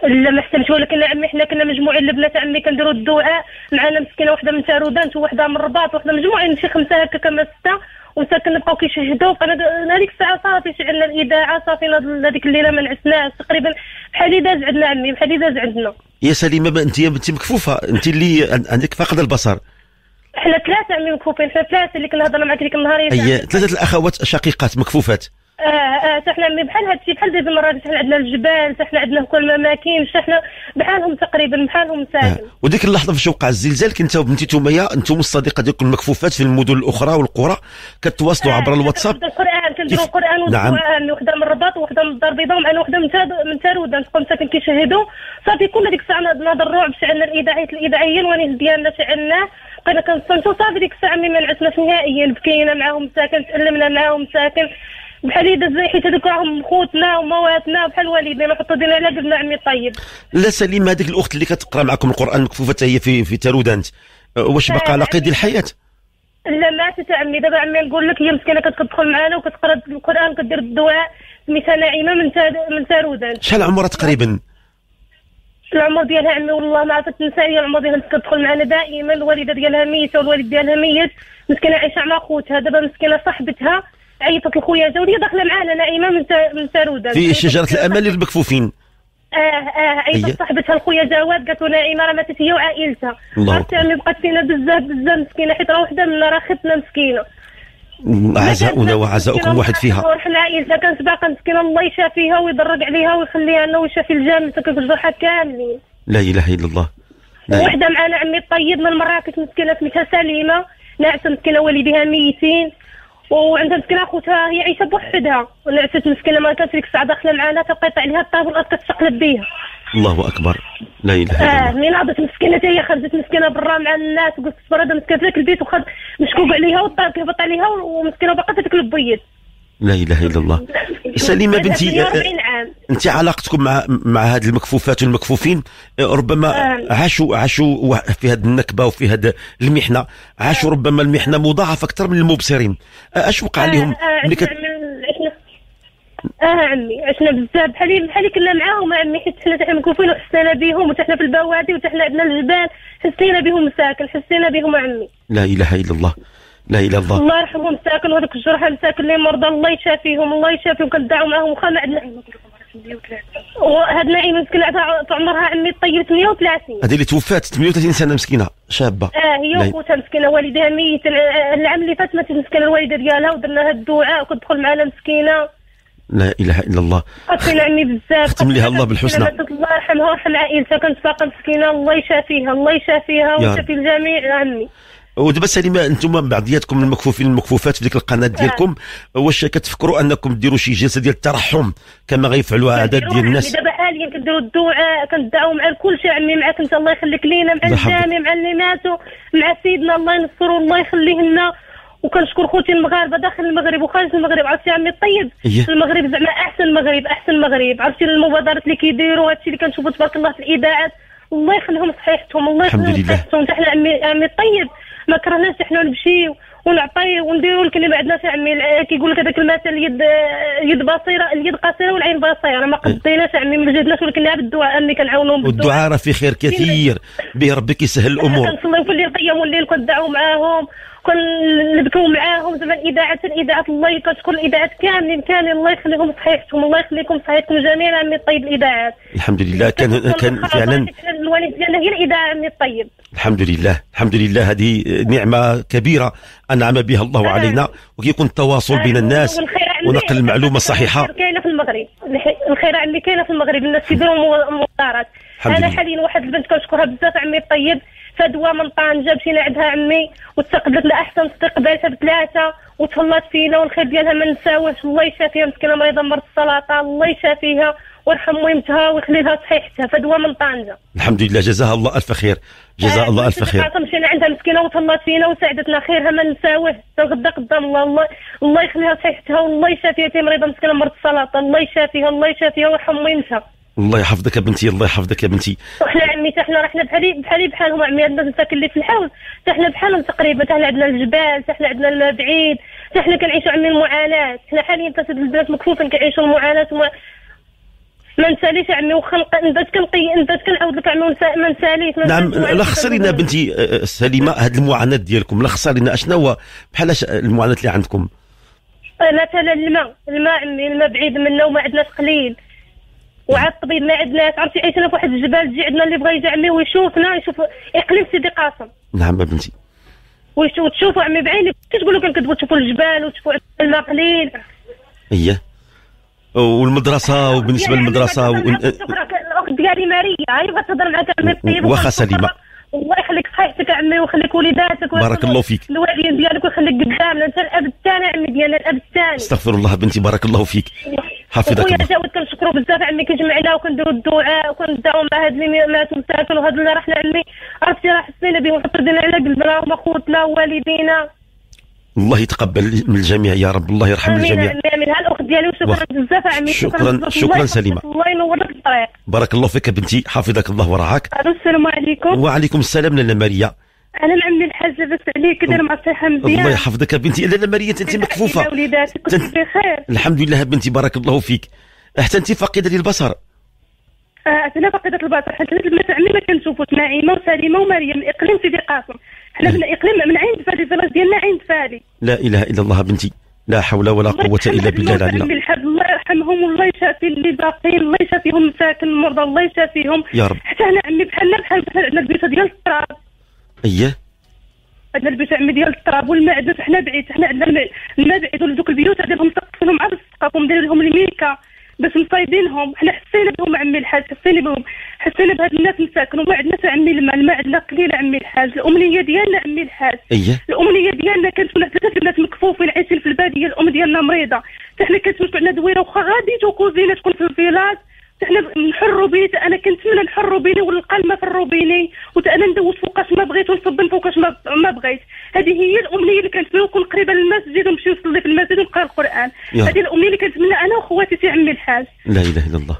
لا ما حسبتش ولكن عمي حنا كنا مجموعين البنات عمي كنديروا الدعاء معنا مسكينه وحده من تارودانت وحده من الرباط وحده مجموعين شي خمسه هكا كما سته وساكن بقاو كيشهدوا انا هذيك الساعه صافي شعلنا الاذاعه صافي هذيك الليله ما نعسناش تقريبا بحال داز عندنا عمي بحال داز عندنا يا سليمه انت انت مكفوفه انت اللي عندك فقد البصر حنا ثلاثه عمي مكفوفين حنا ثلاثه اللي كنهضر معك ديك النهار هي ثلاثه الاخوات شقيقات مكفوفات اه اه تحنا بحال هذا الشيء بحال دابا مرات حنا عندنا الجبال تحنا عندنا كل الاماكن تحنا بحالهم تقريبا بحالهم آه. ساكن آه. وديك اللحظه فاش وقع الزلزال كنت وبنتي تومية انتم الصديقه ديالكم المكفوفات في المدن الاخرى والقرى كتواصلوا آه عبر الواتساب القران كنديروا القران نعم آه، يعني وحده من الرباط وحده من الدار البيضاء ومعنا وحده من من تارود تقوم ساكن كيشهدوا صافي كل ديك الساعه نهض الرعب شعلنا الاذاعيات الاذاعيين والنيس ديالنا شعلناه بقينا كنصنتو صافي ديك الساعه ملي ما نعسناش نهائيا بكينا معاهم ساكن تألمنا معاهم ساكن بحال يدز حيت هذوك راهم خوتنا ومواتنا بحال والدينا حطوا دينا على قلبنا عمي الطيب لا سليم هذيك الاخت اللي كتقرا معكم القران مكفوفه حتى هي في في تارودانت أه، واش باقا على قيد الحياه لا ماتت عمي دابا عمي نقول لك هي مسكينه كتدخل معنا وكتقرا القران كدير الدواء سميتها نعيمه من من تارودانت شحال عمرها تقريبا العمر ديالها عمي والله ما عرفت تنسى هي العمر ديالها كتدخل معنا دائما الوالده ديالها ميته والوالد ديالها ميت مسكينه عايشه مع خوتها دابا مسكينه صاحبتها عيطت لخويا جاولي داخله معاه نعيمه نائمه من من ساروده في شجره الامل المكفوفين اه اه عيطت صاحبتها لخويا جواد قالت له نائمه راه ماتت هي وعائلتها عرفتي عمي بقات فينا بزاف بزاف مسكينه حيت راه وحده منا راه خدنا مسكينه عزاؤنا وعزاؤكم واحد فيها ورحنا عائلتها كانت باقا مسكينه الله يشافيها ويضرب عليها ويخليها لنا ويشافي الجامع في الجرحى كاملين لا اله الا الله وحده معنا عمي الطيب من مراكش مسكينه سميتها سليمه ناعسه مسكينه والديها ميتين وعندها مسكينه خوتها هي عايشه بوحدها ونعست مسكينه ما كانت ديك الساعه داخله معانا تلقيت عليها الطابور كتشقلب بيها الله اكبر لا اله الا آه، الله ملي ناضت مسكينه هي خرجت مسكينه برا مع الناس وقلت صبر هذا مسكينه في البيت وخد مشكوك عليها والطاب كيهبط عليها ومسكينه باقا تتكلب بيض لا اله الا الله سليمه بنتي آه، انت علاقتكم مع مع هذه المكفوفات والمكفوفين آه، ربما آه. عاشوا عاشوا في هذه النكبه وفي هذا المحنه عاشوا ربما المحنه مضاعفه اكثر من المبصرين اش وقع لهم كت... اه عمي عشنا بزاف بحالي بحالي كنا معاهم عمي حيت حنا تحنا مكوفين وحسينا بهم وتحنا في البوادي وتحنا عندنا الجبال حسينا بهم ساكن حسينا بهم عمي لا اله الا الله لا اله الا الله الله يرحمهم ساكن وهذوك الجرحى ساكن اللي مرضى الله يشافيهم الله يشافيهم كندعوا معاهم واخا ما عندنا وهاد نعيمه مسكينه عمرها عمي طيب 38 هذه اللي توفات 38 سنه مسكينه شابه اه هي وخوتها مسكينه والدها ميت آه، العام اللي فات ماتت مسكينه الوالده ديالها ودرنا لها الدعاء وكتدخل معنا مسكينه لا اله الا الله اخينا عمي بزاف ختم لها الله بالحسنى الله يرحمها ويرحم عائلتها باقا مسكينه الله يشافيها الله يشافيها ويشافي الجميع عمي ودابا سليمه انتم بعضياتكم المكفوفين المكفوفات في ديك القناه آه. ديالكم واش كتفكروا انكم ديروا شي جلسه ديال الترحم كما غيفعلوها عدد ديال الناس دابا حاليا آه، كنديروا الدعاء آه، كندعوا مع كلشي عمي معاك انت الله يخليك لينا مع الجامع مع اللي ماتوا مع سيدنا الله ينصره الله يخليه لنا وكنشكر خوتي المغاربه داخل المغرب وخارج المغرب عرفتي عمي الطيب yeah. إيه. المغرب زعما احسن مغرب احسن مغرب عرفتي المبادرات اللي كيديروا هادشي اللي كنشوفوا تبارك الله في الاذاعات الله يخليهم صحيحتهم الله يخليهم صحيحتهم تحنا عمي عمي الطيب ما كرهناش احنا نمشيو ونديروا لك اللي ما عندناش عمي كيقول لك هذاك المثل يد يد بصيره اليد قصيره والعين بصيره ما إيه. قضيناش عمي ما جاتناش ولكن بالدعاء اني كنعاونهم والدعاء راه في خير كثير به ربك يسهل الامور كنصليو في الليل قيام الليل كندعوا معاهم كنبكيو معاهم زعما الاذاعه الاذاعه الله يكتشكر الاذاعات كاملين كاملين الله يخليهم صحيحتهم الله يخليكم صحيحتكم جميعا عمي الطيب الاذاعات الحمد لله كان كان فعلا الوالد ديالنا هي الاذاعه عمي الطيب الحمد لله الحمد لله هذه نعمه كبيره انعم بها الله علينا وكيكون التواصل بين الناس ونقل المعلومه الصحيحه كاينه في المغرب الخير اللي كاينه في المغرب الناس كيديروا مبادرات انا حاليا واحد البنت كنشكرها بزاف عمي الطيب فدوى من طنجه مشينا عندها عمي وتقبلت لها احسن استقبال بثلاثه وتهلات فينا والخير ديالها ما نساوش الله يشافيها مسكينه مريضه مرض السلطه الله يشافيها ويرحم ميمتها ويخلي لها صحيحتها فدوى من طنجه الحمد لله جزاها الله الف خير جزاها الله الف خير مشينا آه، عندها مسكينه وتهلات فينا وساعدتنا خيرها ما نساوه غدا قدام الله الله الله يخليها صحيحتها والله يشافيها تي مريضه مسكينه مرض السلطه الله يشافيها الله يشافيها ويرحم ميمتها الله يحفظك يا بنتي الله يحفظك يا بنتي وحنا عمي حتى حنا حنا بحالي بحالي بحالهم عمي عندنا اللي في الحوز حتى حنا بحالهم تقريبا حتى حنا عندنا الجبال حتى حنا عندنا البعيد حتى حنا كنعيشوا عمي المعاناه حنا حاليا في البلاد مكفوفين كنعيشوا المعاناه وما ما نساليش عمي واخا نبات كنقي نبات كنعاود لك عمي ما نساليش نعم لخص لنا بنتي آه، سليمه هذه المعاناه ديالكم لخص لنا اشنا هو بحال المعاناه اللي عندكم مثلا الماء الماء عمي الماء بعيد منا وما عندناش قليل وعاد الطبيب ما عندناش عرفتي عيشنا في واحد الجبال تجي عندنا اللي بغى يجي عمي ويشوفنا يشوف اقليم سيدي قاسم نعم ابنتي وتشوفوا عمي بعيني تقولوا كنكذبوا تشوفوا الجبال وتشوفوا الماء قليل اييه والمدرسه وبالنسبه يعني للمدرسه و... الاخت ديالي ماريا هي بغات تهضر معك عمي الطيب واخا سليمه الله يخليك صحيحتك عمي ويخليك وليداتك بارك الله فيك الوالدين ديالك ويخليك قدامنا انت الاب الثاني عمي ديالنا الاب الثاني استغفر الله بنتي بارك الله فيك حفظك الله خويا جاود كنشكرو بزاف عمي كيجمعنا وكنديرو الدعاء وكنبداو مع هاد اللي ماتوا مساكن وهاد اللي رحنا عمي عرفتي راه حسينا بهم وحطوا دينا على قلبنا هما خوتنا ووالدينا الله يتقبل من الجميع يا رب الله يرحم امين الجميع امين امين هالاخت ديالي وشكرا بزاف عمي شكرا شكرا, شكرا سليمه الله ينور لك الطريق بارك الله فيك بنتي حفظك الله ورعاك السلام عليكم وعليكم السلام لاله ماريا انا عمي الحاج لاباس عليك داير نصيحه مزيان الله يحفظك بنتي لا مريم انت مكفوفه وليداتك كنت بخير الحمد لله بنتي بارك الله فيك حتى انت فقيده للبصر اه انا فقيده البصر حيت البنات عمي ما كنشوفوش نعيمه وسليمه ومريم من اقليم سيدي قاسم حنا من اقليم من عين فالي الفلاج ديالنا عين فالي لا اله الا الله بنتي لا حول ولا قوة إلا بالله العلي العظيم الله يرحمهم الله يشافي اللي باقيين الله يشافيهم مساكن المرضى الله يشافيهم يا رب حتى أنا عمي بحالنا بحال بحال عندنا البيوت ديال التراب اييه عندنا عمي ديال التراب والمعدن حنا بعيد حنا عندنا الماء بعيد ولدوك البيوت ديالهم طقسينهم على السقف ومديرين لهم الميكا باش مصايبينهم حنا حسينا بهم عمي الحاج حسينا بهم حسينا بهاد الناس مساكنوا ما عندناش عمي الماء الماء عندنا قليل عمي الحاج الامنيه ديالنا عمي الحاج اييه الامنيه ديالنا كانت كنتو ثلاثه الناس مكفوفين عايشين في الباديه الام ديالنا مريضه حتى حنا كانت عندنا دويره واخا غادي كوزينه تكون في الفيلاج انا نحر بيت انا كنتمنى نحروا بيني ونلقى في الروبيني وانا ندوز فوقاش ما بغيت ونصب فوقاش ما, ما بغيت هذه هي الامنيه اللي فيها نكون قريبه للمسجد ونمشي نصلي في المسجد ونقرا القران هذه الامنيه اللي كنتمنى انا وخواتي في عمي الحاج لا اله الا الله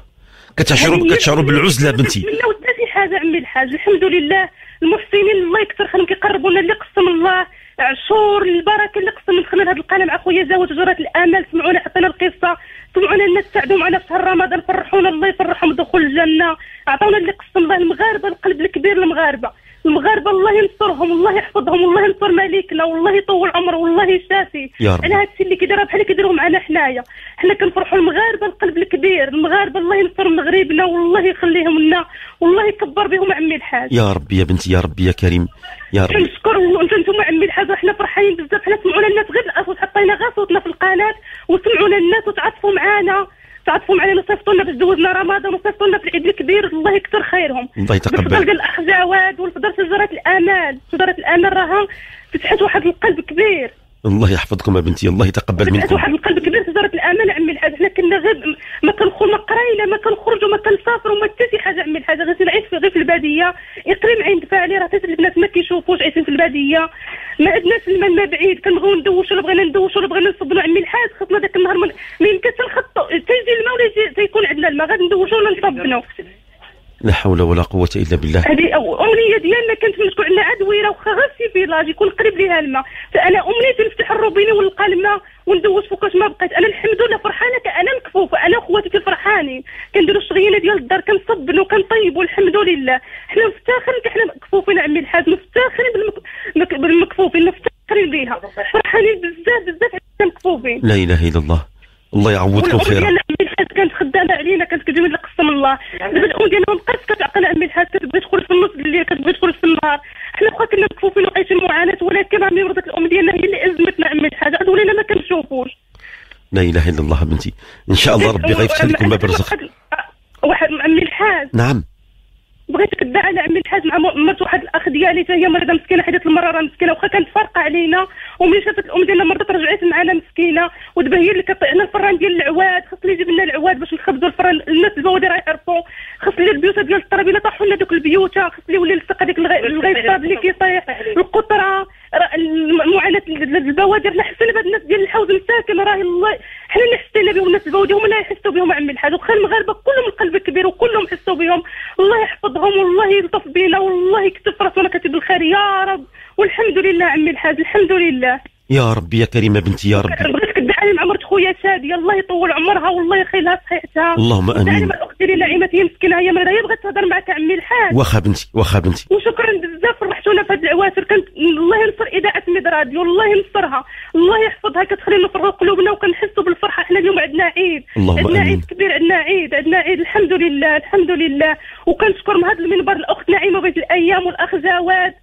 كتشعروا كتشعروا بالعزله بنتي لا حتى شي حاجه عمي الحاج الحمد لله المحسنين الله يكثر خيرهم كيقربونا اللي قسم الله عشور البركه اللي قسم من خلال هذا القلم اخويا زاوج جرات الامل سمعونا حطينا القصه سمعونا الناس تعدوا معنا في شهر رمضان فرحونا الله يفرحهم دخول الجنه عطاونا اللي قسم الله المغاربه القلب الكبير المغاربه المغاربه الله ينصرهم الله يحفظهم الله ينصر مالكنا والله يطول عمره والله يشافي انا هذا الشيء اللي كيديرها بحال كيديروا معنا حنايا حنا كنفرحوا المغاربه القلب الكبير المغاربه الله ينصر مغربنا والله يخليهم لنا والله يكبر بهم عمي الحاج يا ربي يا بنتي يا ربي يا كريم يا ربي نشكر انتم عمي الحاج وحنا فرحانين بزاف حنا سمعونا الناس غير الاصوات حطينا غير صوتنا في القناه وسمعونا الناس وتعاطفوا معانا تعطفهم علينا وصيفطوا لنا باش دوزنا رمضان وصيفطوا لنا في العيد الكبير الله يكثر خيرهم الله يتقبل بالفضل ديال الاخ جواد والفضل شجره الامل شجره الامل راها فتحت واحد القلب كبير الله يحفظكم بنتي الله يتقبل منكم واحد القلب كبير تجاره الامل عمي الحاج حنا كنا غير ما كنخرج ما قراينا ما كنخرجوا ما كنسافروا ما حتى شي حاجه عمي الحاج غير نعيش غير في الباديه اقليم عين دفاع عليه راه حتى البنات ما كيشوفوش عايشين في الباديه ما عندناش الماء ما بعيد كنبغيو ندوشوا ولا بغينا ندوشوا ولا بغينا نصبنوا عمي الحاج خاطرنا ذاك النهار ما يمكنش نخطوا تيجي الماء ولا تيكون عندنا الماء غادي ندوشوا ولا نصبنوا لا حول ولا قوه الا بالله هذه امنيه ديالنا كانت مشكور على ادويره وخا غير في فيلاج يكون قريب ليها الماء فانا أمنيتي نفتح الروبيني ونلقى الماء وندوز فوقاش ما بقيت انا الحمد لله فرحانه انا مكفوفه انا خواتي فرحانين كنديروا الشغيله ديال الدار كنصبنوا كنطيبوا الحمد لله حنا مفتخرين حنا مكفوفين عمي الحاج مفتخرين بالمك... بالمكفوفين مفتخرين بها فرحانين بزاف بزاف مكفوفين لا اله الا الله الله يعوضكم خيرا كانت خدامه علينا كانت من الصغار البلعوم ديالهم بقات كتعقل على عملها كتبغي تخرج في النص الليل كتبغي تخرج في النهار حنا واخا كنا مكفوفين وعايشين معاناه ولكن راني مرضات الام ديالنا هي اللي ازمتنا عمل حاجه عاد ولينا ما كنشوفوش لا اله الا الله بنتي ان شاء الله ربي غيفتح لكم باب الرزق واحد عمي الحاج نعم بغيت كدعى على عمي الحاج مع مرت واحد الاخ ديالي حتى هي مريضه مسكينه حيت المره راه مسكينه واخا كانت فارقه علينا ومن شافت الام ديالنا مرضت رجعت معنا مسكينه ودابا هي اللي كطيحنا الفران ديال العواد خاص اللي يجيب لنا العواد باش نخبزوا الفران الناس البوادي راه يعرفوا خاص اللي البيوت ديال الطرابيله طاحوا لنا دوك البيوت خاص لي يولي يلصق هذاك الغيطاب اللي كيطيح القطره معاناه البوادي راه حسينا بهاد الناس ديال الحوز مساكن راه الله حنا اللي حسينا بهم الناس البوادي هما اللي يحسوا بهم عم الحاج وخا المغاربه كلهم القلب كبير وكلهم حسوا بهم الله يحفظهم والله يلطف بينا والله يكتب راسنا كاتب الخير يا رب والحمد لله عمي الحاج الحمد لله يا ربي يا كريمه بنتي يا ربي بغيتك تدعي مع مرت خويا سادي الله يطول عمرها والله يخلي لها صحيحتها اللهم امين دعي الاخت ديالي نعيمه هي مسكينه هي مريضه هي بغات تهضر معك عمي الحاج واخا بنتي واخا بنتي وشكرا بزاف فرحتونا في هاد العواشر كانت الله ينصر اذاعه ميد راديو والله ينصرها الله يحفظها كتخلينا نفرغوا قلوبنا وكنحسوا بالفرحه احنا اليوم عندنا عيد اللهم عندنا عيد كبير عندنا عيد عندنا عيد الحمد لله الحمد لله وكنشكر من هذا المنبر الاخت نعيمه بيت الايام والاخ زواد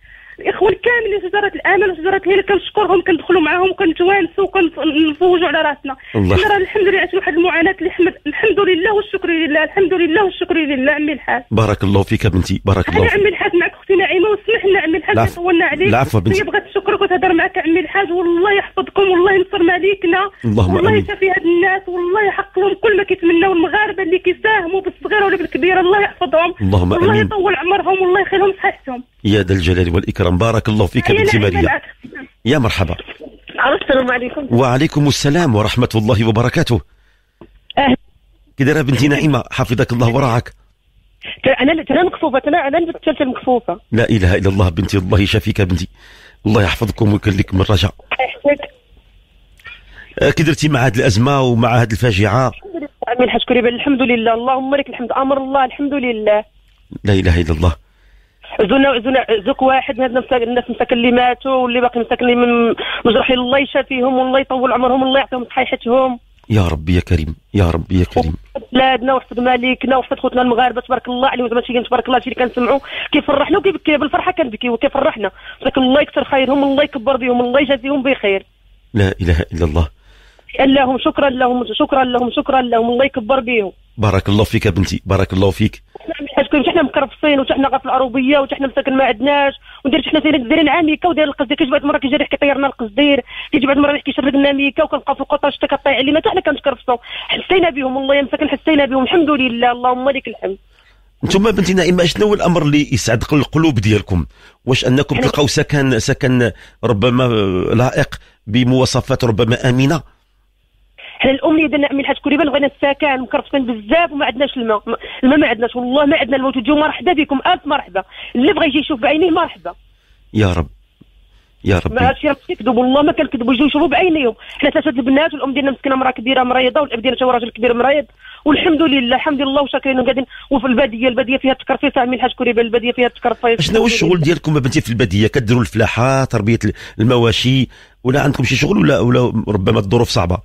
الاخوه اللي شجره الامل وشجره الهلال كنشكرهم كندخلوا معاهم وكنتوانسوا وكنفوجوا على راسنا الله راه الحمد لله عشنا واحد المعاناه اللي الحمد لله والشكر لله الحمد لله والشكر لله عمي الحاج بارك الله فيك بنتي بارك الله فيك عمي الحاج معك اختي نعيمه وسمح لنا عمي الحاج طولنا عليك العفو بنتي بغيت نشكرك وتهضر معك عمي الحاج والله يحفظكم والله ينصر مالكنا والله يشافي هاد الناس والله يحق لهم كل ما كيتمناو المغاربه اللي كيساهموا بالصغيره ولا بالكبيره الله يحفظهم اللهم والله امين الله يطول عمرهم والله يخليهم صحتهم يا ذا الجلال والاكرام بارك الله فيك بنتي ماريا يا مرحبا السلام عليكم وعليكم السلام ورحمة الله وبركاته أهلا كي دايره بنتي نعيمه حفظك الله ورعاك انا انا مكفوفه انا انا الثالثه المكفوفه لا اله الا الله بنتي الله يشافيك بنتي الله يحفظكم ويكلك من رجع أه، كي درتي مع هذه الازمه ومع هذه الفاجعه الحمد لله الحمد لله اللهم لك الحمد امر الله الحمد لله لا اله الا الله زونا زونا زوك واحد من هاد الناس مساكن اللي ماتوا واللي باقي مساكن اللي مجروحين الله يشافيهم والله يطول عمرهم الله يعطيهم صحيحتهم يا ربي يا كريم يا ربي يا كريم بلادنا وحفظ مالكنا وحفظ خوتنا المغاربه تبارك الله عليهم زعما شي تبارك الله شي اللي كنسمعوا كيفرحنا وكيبكي بالفرحه كنبكي وكيفرحنا لكن الله يكثر خيرهم الله يكبر بهم الله يجازيهم بخير لا اله الا الله اللهم شكرا لهم شكرا لهم شكرا لهم الله يكبر بهم بارك الله فيك يا بنتي بارك الله فيك نعمل حاجه كاين حنا مكرفصين وحنا غا في العروبيه وحنا مساكن ما عندناش وندير حنا دايرين عاميكه وداير القصدير كيجي بعض المره كيجي ريح كيطيرنا القصدير كيجي بعض المره ريح كيشرد لنا ميكا وكنبقاو في القطاش حتى كطيع علينا حتى حنا كنتكرفصوا حسينا بهم والله يا مساكن حسينا بهم الحمد لله اللهم لك الحمد نتوما بنتي نائمه شنو هو الامر اللي يسعد القلوب ديالكم واش انكم تلقاو سكن سكن ربما لائق بمواصفات ربما امنه حنا الامنيه ديالنا عمي الحاج كريبه بغينا السكن مكرفتين بزاف وما عندناش الماء الماء ما عندناش والله ما عندنا الموت تجيو مرحبا بكم الف مرحبا اللي بغى يجي يشوف بعينيه مرحبا يا رب يا ربي ما هادشي راه كيكذب والله ما كنكذبوا يجيو يشوفوا بعينيهم حنا ثلاثه البنات والام ديالنا مسكينه مراه كبيره مريضه والاب ديالنا هو راجل كبير مريض والحمد لله الحمد لله وشاكرين وقاعدين وفي الباديه الباديه فيها التكرفيصه من الحاج كريبه الباديه فيها التكرفيصه شنو هو الشغل ديالكم بنتي في الباديه كديروا الفلاحه تربيه المواشي ولا عندكم شي شغل ولا ولا ربما الظروف صعبه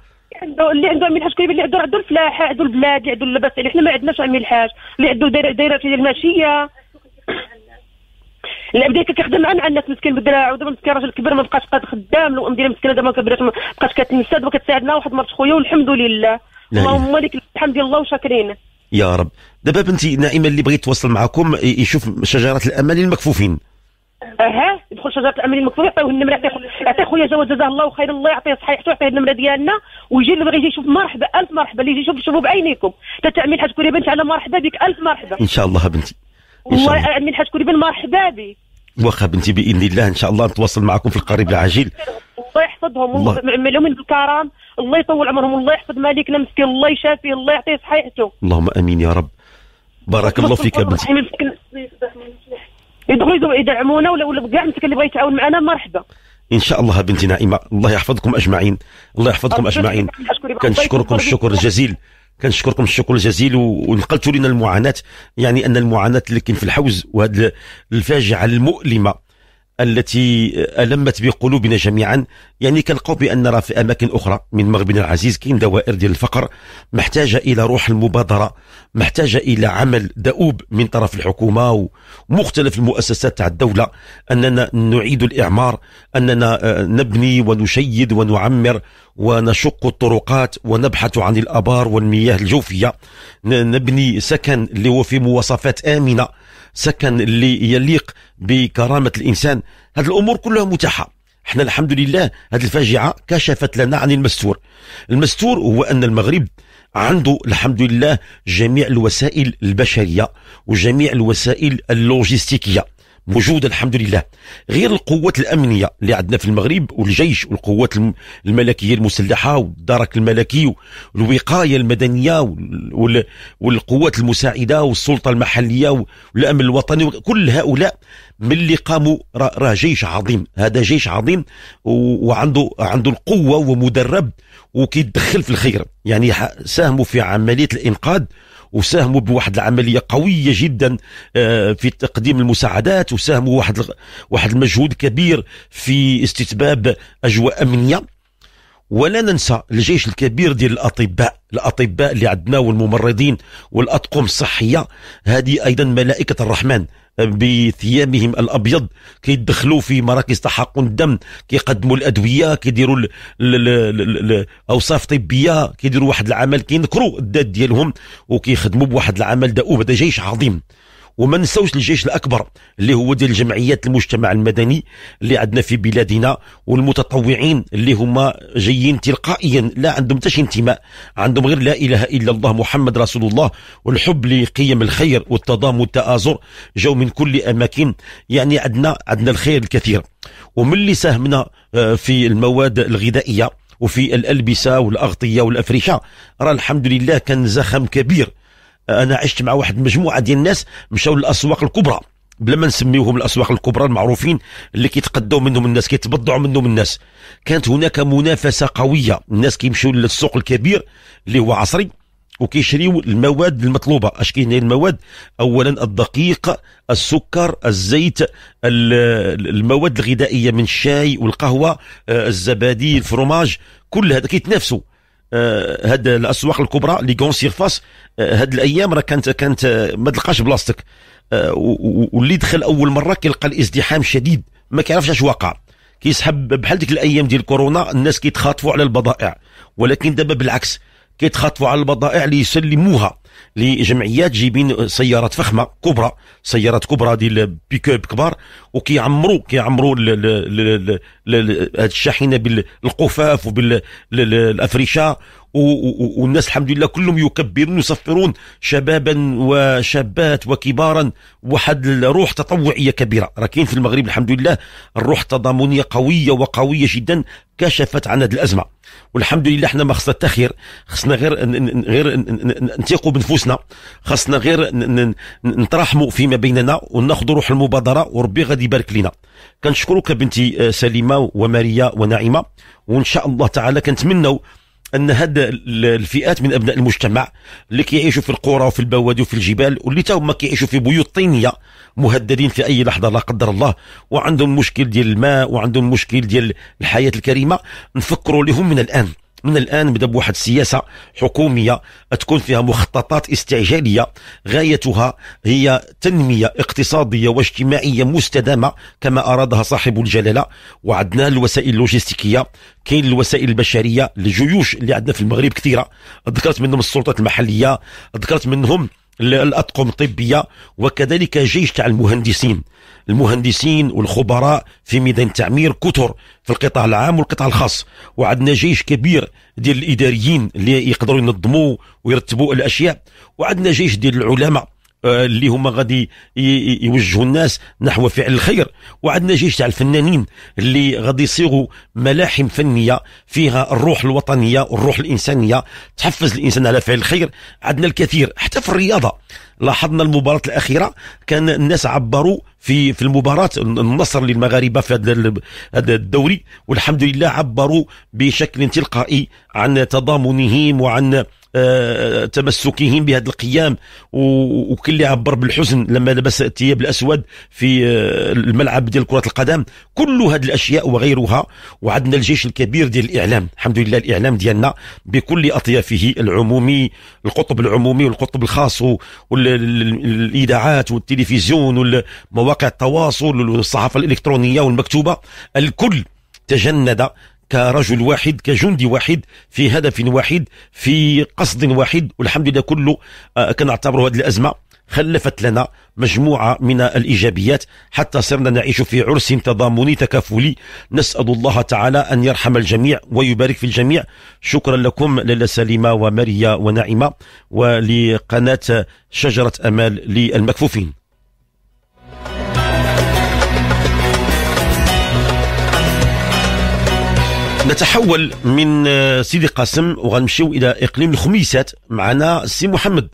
عنده اللي عنده عميل حاج كيبان اللي عنده عنده الفلاحه عنده البلاد اللي عنده اللباس عليه حنا ما عندناش عميل حاج اللي عنده دايره ديال الماشيه لا بدا كيخدم مع الناس مسكين بالدراع ودابا مسكين راجل كبير ما بقاش قاد خدام الام ديال مسكينه دابا كبرات ما بقاش كتنسى دابا كتساعدنا واحد مرت خويا والحمد لله اللهم لك الحمد لله وشاكرين يا رب دابا بنتي نائمه اللي بغيت يتواصل معكم يشوف شجره الامل المكفوفين اها يدخل شجره الامن المكتوب يعطيوه النمره يعطيه خويا جواد جزاه الله خير الله يعطيه صحيحته يعطيه النمره ديالنا ويجي اللي بغى يجي يشوف مرحبا الف مرحبا اللي يجي يشوف شوفوا بعينيكم تعمل حاج كوري بنت على مرحبا بك الف مرحبا ان شاء الله بنتي والله شاء الله من حاج كوري بن مرحبا بك واخا بنتي باذن الله ان شاء الله نتواصل معكم في القريب العاجل الله يحفظهم الله يعملهم بالكرم الله يطول عمرهم الله يحفظ مالكنا مسكين الله يشافيه الله يعطيه صحيحته اللهم امين يا رب بارك الله فيك يا بنتي يدخلوا يدعمونا ولا ولا بكاع المسكين اللي بغى يتعاون معنا مرحبا ان شاء الله بنتي نائمه الله يحفظكم اجمعين الله يحفظكم اجمعين كنشكركم الشكر الجزيل كنشكركم الشكر الجزيل ونقلتوا لنا المعاناه يعني ان المعاناه اللي كاين في الحوز وهذه الفاجعه المؤلمه التي ألمت بقلوبنا جميعا يعني كنلقاو بأن نرى في أماكن أخرى من مغربنا العزيز كاين دوائر ديال الفقر محتاجة إلى روح المبادرة محتاجة إلى عمل دؤوب من طرف الحكومة ومختلف المؤسسات تاع الدولة أننا نعيد الإعمار أننا آه، نبني ونشيد ونعمر ونشق الطرقات ونبحث عن الآبار والمياه الجوفية نبني سكن اللي هو في مواصفات آمنة سكن اللي يليق بكرامه الانسان هذه الامور كلها متاحه احنا الحمد لله هذه الفاجعه كشفت لنا عن المستور المستور هو ان المغرب عنده الحمد لله جميع الوسائل البشريه وجميع الوسائل اللوجستيكيه موجوده الحمد لله غير القوات الامنيه اللي عندنا في المغرب والجيش والقوات الملكيه المسلحه والدرك الملكي والوقايه المدنيه والقوات المساعده والسلطه المحليه والامن الوطني كل هؤلاء من اللي قاموا راه جيش عظيم هذا جيش عظيم وعنده عنده القوه ومدرب وكيدخل في الخير يعني ساهموا في عمليه الانقاذ وساهموا بواحد العمليه قويه جدا آه، في تقديم المساعدات وساهموا واحد واحد المجهود كبير في استتباب اجواء امنيه ولا ننسى الجيش الكبير ديال الاطباء الاطباء اللي عندنا والممرضين والاطقم الصحيه هذه ايضا ملائكه الرحمن بثيابهم الابيض كيدخلوا في مراكز تحقن الدم كيقدموا الادويه كيديروا الاوصاف طبيه كيديروا واحد العمل كينكروا الذات ديالهم وكيخدموا بواحد العمل دؤوب هذا جيش عظيم وما نساوش الجيش الاكبر اللي هو ديال جمعيات المجتمع المدني اللي عندنا في بلادنا والمتطوعين اللي هما جايين تلقائيا لا عندهم حتى انتماء عندهم غير لا اله الا الله محمد رسول الله والحب لقيم الخير والتضامن والتآزر جاوا من كل اماكن يعني عندنا عندنا الخير الكثير ومن اللي ساهمنا آه، في المواد الغذائيه وفي الالبسه والاغطيه والافرشه راه الحمد لله كان زخم كبير انا عشت مع واحد مجموعه ديال الناس مشاو للاسواق الكبرى بلا ما نسميوهم الاسواق الكبرى المعروفين اللي كيتقدوا منهم الناس كيتبضعوا منهم الناس كانت هناك منافسه قويه الناس كيمشيو للسوق الكبير اللي هو عصري وكيشريو المواد المطلوبه اش كاين المواد اولا الدقيق السكر الزيت المواد الغذائيه من الشاي والقهوه آه، الزبادي الفرماج كل هذا كيتنافسوا آه، هاد الاسواق الكبرى لي كون سيرفاس آه، هاد الايام راه كانت كانت آه، ما تلقاش بلاصتك واللي دخل اول مره كيلقى الازدحام شديد ما كيعرفش اش واقع كيسحب بحال ديك الايام ديال كورونا الناس كيتخاطفوا على البضائع ولكن دابا بالعكس كيتخاطفوا على البضائع اللي يسلموها لجمعيات جايبين سيارات فخمه كبرى سيارات كبرى ديال بيك اب كبار وكيعمروا كيعمروا هذه الشاحنه بالقفاف وبالافرشه والناس الحمد لله كلهم يكبرون يصفرون شبابا وشابات وكبارا واحد الروح تطوعيه كبيره راه كاين في المغرب الحمد لله الروح التضامنيه قويه وقويه جدا كشفت عن هذه الازمه والحمد لله احنا ما خصنا التاخير خصنا غير غير نثيقوا بنفوسنا خصنا غير نتراحموا فيما بيننا وناخذوا روح المبادره وربي غادي يبارك لنا كنشكرك بنتي آه، سليمه وماريا ونعيمه وان شاء الله تعالى كنتمنوا ان هاد الفئات من ابناء المجتمع اللي كيعيشوا في القرى وفي البوادي وفي الجبال واللي تا هما كيعيشوا في بيوت طينيه مهددين في اي لحظه لا قدر الله وعندهم مشكل ديال الماء وعندهم مشكل ديال الحياه الكريمه نفكروا لهم من الان من الان نبدا بواحد السياسه حكوميه تكون فيها مخططات استعجاليه غايتها هي تنميه اقتصاديه واجتماعيه مستدامه كما ارادها صاحب الجلاله وعدنا الوسائل اللوجستيكيه كاين الوسائل البشريه الجيوش اللي عندنا في المغرب كثيره ذكرت منهم السلطات المحليه ذكرت منهم الأطقم الطبية وكذلك جيش تاع المهندسين المهندسين والخبراء في ميدان التعمير كثر في القطاع العام والقطاع الخاص وعندنا جيش كبير ديال الاداريين اللي يقدروا ينظموا ويرتبوا الاشياء وعندنا جيش ديال العلماء آه، اللي هما غادي يوجهوا الناس نحو فعل الخير وعندنا جيش تاع الفنانين اللي غادي يصيغوا ملاحم فنيه فيها الروح الوطنيه والروح الانسانيه تحفز الانسان على فعل الخير عندنا الكثير حتى في الرياضه لاحظنا المباراه الاخيره كان الناس عبروا في في المباراه النصر للمغاربه في هذا الدوري والحمد لله عبروا بشكل تلقائي عن تضامنهم وعن آه، تمسكهم بهذا القيام وكل اللي عبر بالحزن لما لبس الثياب الاسود في آه، الملعب ديال كره القدم كل هذه الاشياء وغيرها وعندنا الجيش الكبير ديال الاعلام الحمد لله الاعلام ديالنا بكل اطيافه العمومي القطب العمومي والقطب الخاص والاذاعات والتلفزيون ومواقع التواصل والصحافه الالكترونيه والمكتوبه الكل تجند كرجل واحد كجندي واحد في هدف واحد في قصد واحد والحمد لله كله آه، كنعتبروا هذه الازمه خلفت لنا مجموعة من الإيجابيات حتى صرنا نعيش في عرس تضامني تكافلي نسأل الله تعالى أن يرحم الجميع ويبارك في الجميع شكرا لكم للا سليمة وماريا ونعيمة ولقناة شجرة أمال للمكفوفين نتحول من آه، سيدي قاسم وغنمشيو الى اقليم الخميسات معنا السي محمد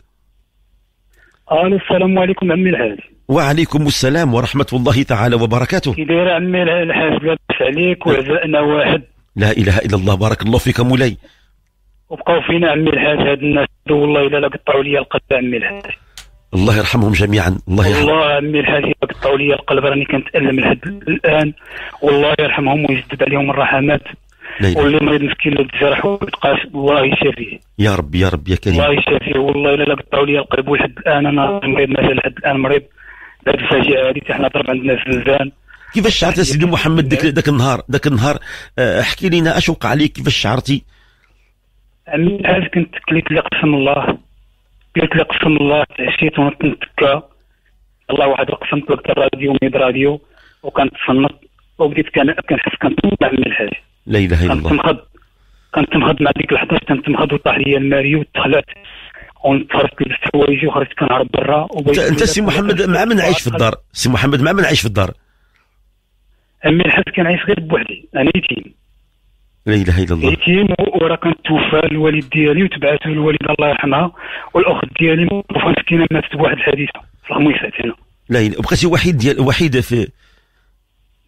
الو السلام عليكم عمي الحاج وعليكم السلام ورحمه الله تعالى وبركاته كي داير عمي الحاج لاباس عليك وعزائنا واحد لا اله الا الله بارك الله فيك مولاي وبقاو فينا عمي الحاج هاد الناس والله الا قطعوا لي القلب عمي الحاج الله يرحمهم جميعا الله يرحمهم والله عمي الحاج قطعوا لي القلب راني كنتالم لحد الان والله يرحمهم ويجدد عليهم الرحمات واللي مريض مسكين اللي جرح ويتقاس الله يشافيه يا رب يا رب يا كريم الله يشافيه والله الا قطعوا لي القلب ولحد الان انا مريض مازال لحد الان مريض هذه الفاجعه هذه حنا ضرب عندنا زلزال كيفاش شعرت يا سيدي محمد ذاك داك النهار ذاك النهار آه، احكي لنا اش وقع عليك كيفاش شعرتي عمي الحاج كنت كليت لي قسم الله كليت لي قسم الله تعشيت وانا كنتكا الله واحد قسمت وقت الراديو ميد راديو وكنتصنت وبديت كان كنحس كنطلع من الحاج لا اله الا الله كنت مخض كنت مع ديك ال11 كنت مخض وطاح لي الماري وتخلعت ونتفرجت في الحوايج وخرجت كنهرب برا انت سي محمد مع من عايش في الدار؟ سي محمد مع من عايش في الدار؟ امي الحاج كنعيش غير بوحدي انا يتيم لا اله الا الله يتيم وراه كانت توفى الوالد ديالي وتبعته الوالده الله يرحمها والاخت ديالي موقوفه مسكينه ماتت بواحد الحادثه في الخميسات هنا لا بقيتي وحيد ديال وحيده في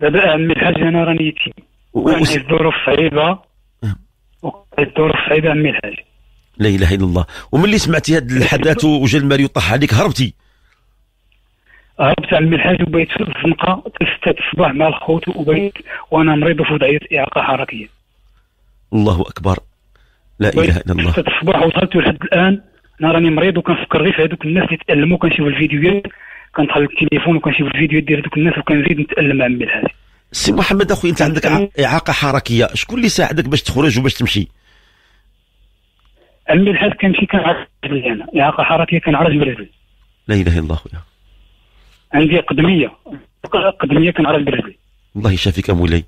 دابا عمي الحاج انا راني يتيم وكانت الظروف صعيبه وكانت أه. الظروف صعيبه عمي الحاج لا اله الا الله وملي سمعتي هذا الحدث وجا المال طاح عليك هربتي هربت عمي الحاج وبيت في الزنقه ستة الصباح مع الخوت وبيت وانا مريض في وضعيه اعاقه حركيه الله اكبر لا اله الا الله ستة الصباح وصلت لحد الان انا راني مريض وكنفكر غير في هذوك الناس اللي تالموا كنشوف الفيديوهات كنطلع التليفون وكنشوف الفيديوهات ديال هذوك الناس وكنزيد نتالم عمي الحاج سي محمد اخويا انت عندك اعاقه حركيه شكون اللي ساعدك باش تخرج وباش تمشي عمي الحاج كنمشي كنعرج برجلي انا اعاقه حركيه كنعرج برجلي لا اله الا الله خويا عندي قدميه قدميه كنعرج برجلي الله يشافيك مولاي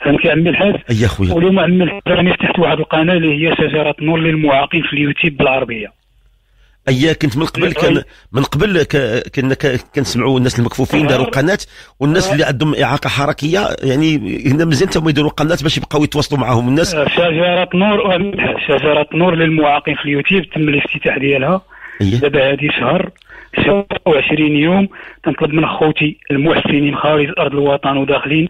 فهمتي عمي الحاج اي خويا اليوم عمي الحاج راني فتحت واحد القناه اللي هي شجره نور للمعاقين في اليوتيوب بالعربيه اي كنت من قبل كان من قبل كنا كنسمعوا الناس المكفوفين داروا قناه والناس اللي عندهم اعاقه حركيه يعني هنا مزيان تما يديروا قناه باش يبقاو يتواصلوا معاهم الناس أه، شجره نور أه، شجره نور للمعاقين في اليوتيوب تم الافتتاح ديالها دابا هذه شهر 20 يوم تنطلب من خوتي المحسنين خارج ارض الوطن وداخلين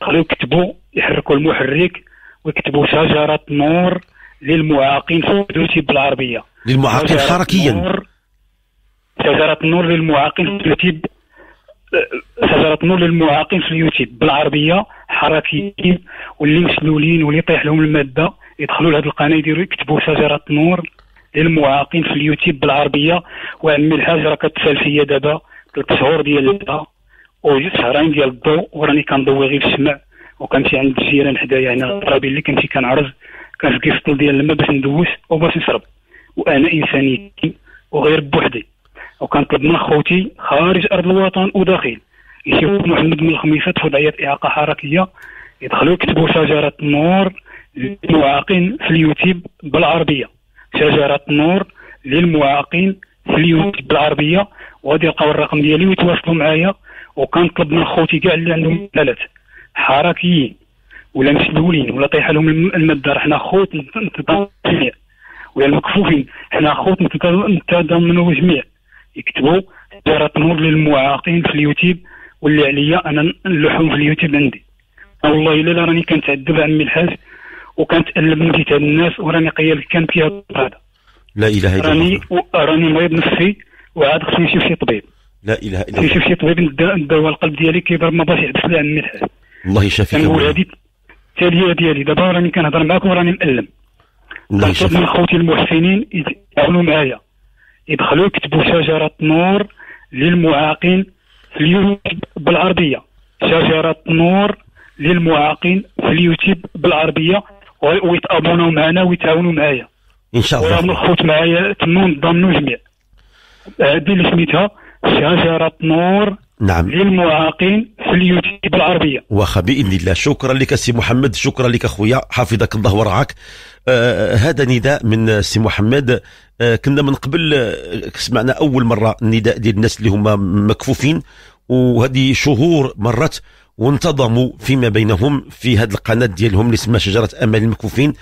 خليو يكتبوا يحركوا المحرك ويكتبوا شجره نور للمعاقين في اليوتيوب بالعربيه للمعاقين حركيا شجرة نور للمعاقين في اليوتيوب شجرة نور للمعاقين في اليوتيوب بالعربية حركيين واللي مسلولين واللي يطيح لهم المادة يدخلوا لهذه القناة يديروا يكتبوا شجرة نور للمعاقين في اليوتيوب بالعربية وعمي الحاج راه كتسال فيا دابا ثلاث شهور ديال وشهرين ديال الضوء وراني كنضوي غير الشمع وكنمشي عند الجيران حدايا هنا يعني الطرابي اللي كنمشي كنعرج كنسقي في الطول ديال الماء باش ندوش وباش نشرب وانا انسانيتي وغير بوحدي وكنطلب من خوتي خارج ارض الوطن وداخل يشوفوا محمد من الخميسات في وضعيه اعاقه حركيه يدخلوا يكتبوا شجره النور للمعاقين في اليوتيوب بالعربيه شجره النور للمعاقين في اليوتيوب بالعربيه وغادي يلقاو الرقم ديالي ويتواصلوا معايا وكنطلب من خوتي كاع اللي عندهم ثلاث حركيين ولا مسؤولين ولا طيح لهم الماده حنا خوت نتضامن ولا المكفوفين حنا خوتنا نتضمنوا الجميع يكتبوا دائرة نور للمعاقين في اليوتيوب واللي عليا انا نلوحهم في اليوتيوب عندي والله الا راني كنتعذب عمي الحاج وكنتألم من تاع الناس وراني قيل فيها هذا لا اله الا الله راني راني مريض نفسي وعاد خصني نمشي شي طبيب لا اله الا الله نمشي شي طبيب الدواء القلب ديالي كيضرب ما باش يعبس لي عمي الحاج الله يشافيك هذه التاليه ديالي دابا راني كنهضر معاك وراني مألم خاطر من خوتي المحسنين يتعاونوا معايا يدخلوا يكتبوا شجرة نور للمعاقين في اليوتيوب بالعربية شجرة نور للمعاقين في اليوتيوب بالعربية ويتأمنوا معنا ويتعاونوا معايا ان شاء الله ويعملوا الخوت معايا تما ضمنوا جميع هذه آه، اللي سميتها شجرة نور نعم للمعاقين في اليوتيوب العربيه واخا باذن الله شكرا لك سي محمد شكرا لك خويا حفظك الله ورعاك آه، هذا نداء من سي محمد آه، كنا من قبل آه، سمعنا اول مره النداء ديال الناس اللي هما مكفوفين وهذه شهور مرت وانتظموا فيما بينهم في هذه القناه ديالهم اللي اسمها شجره امل المكفوفين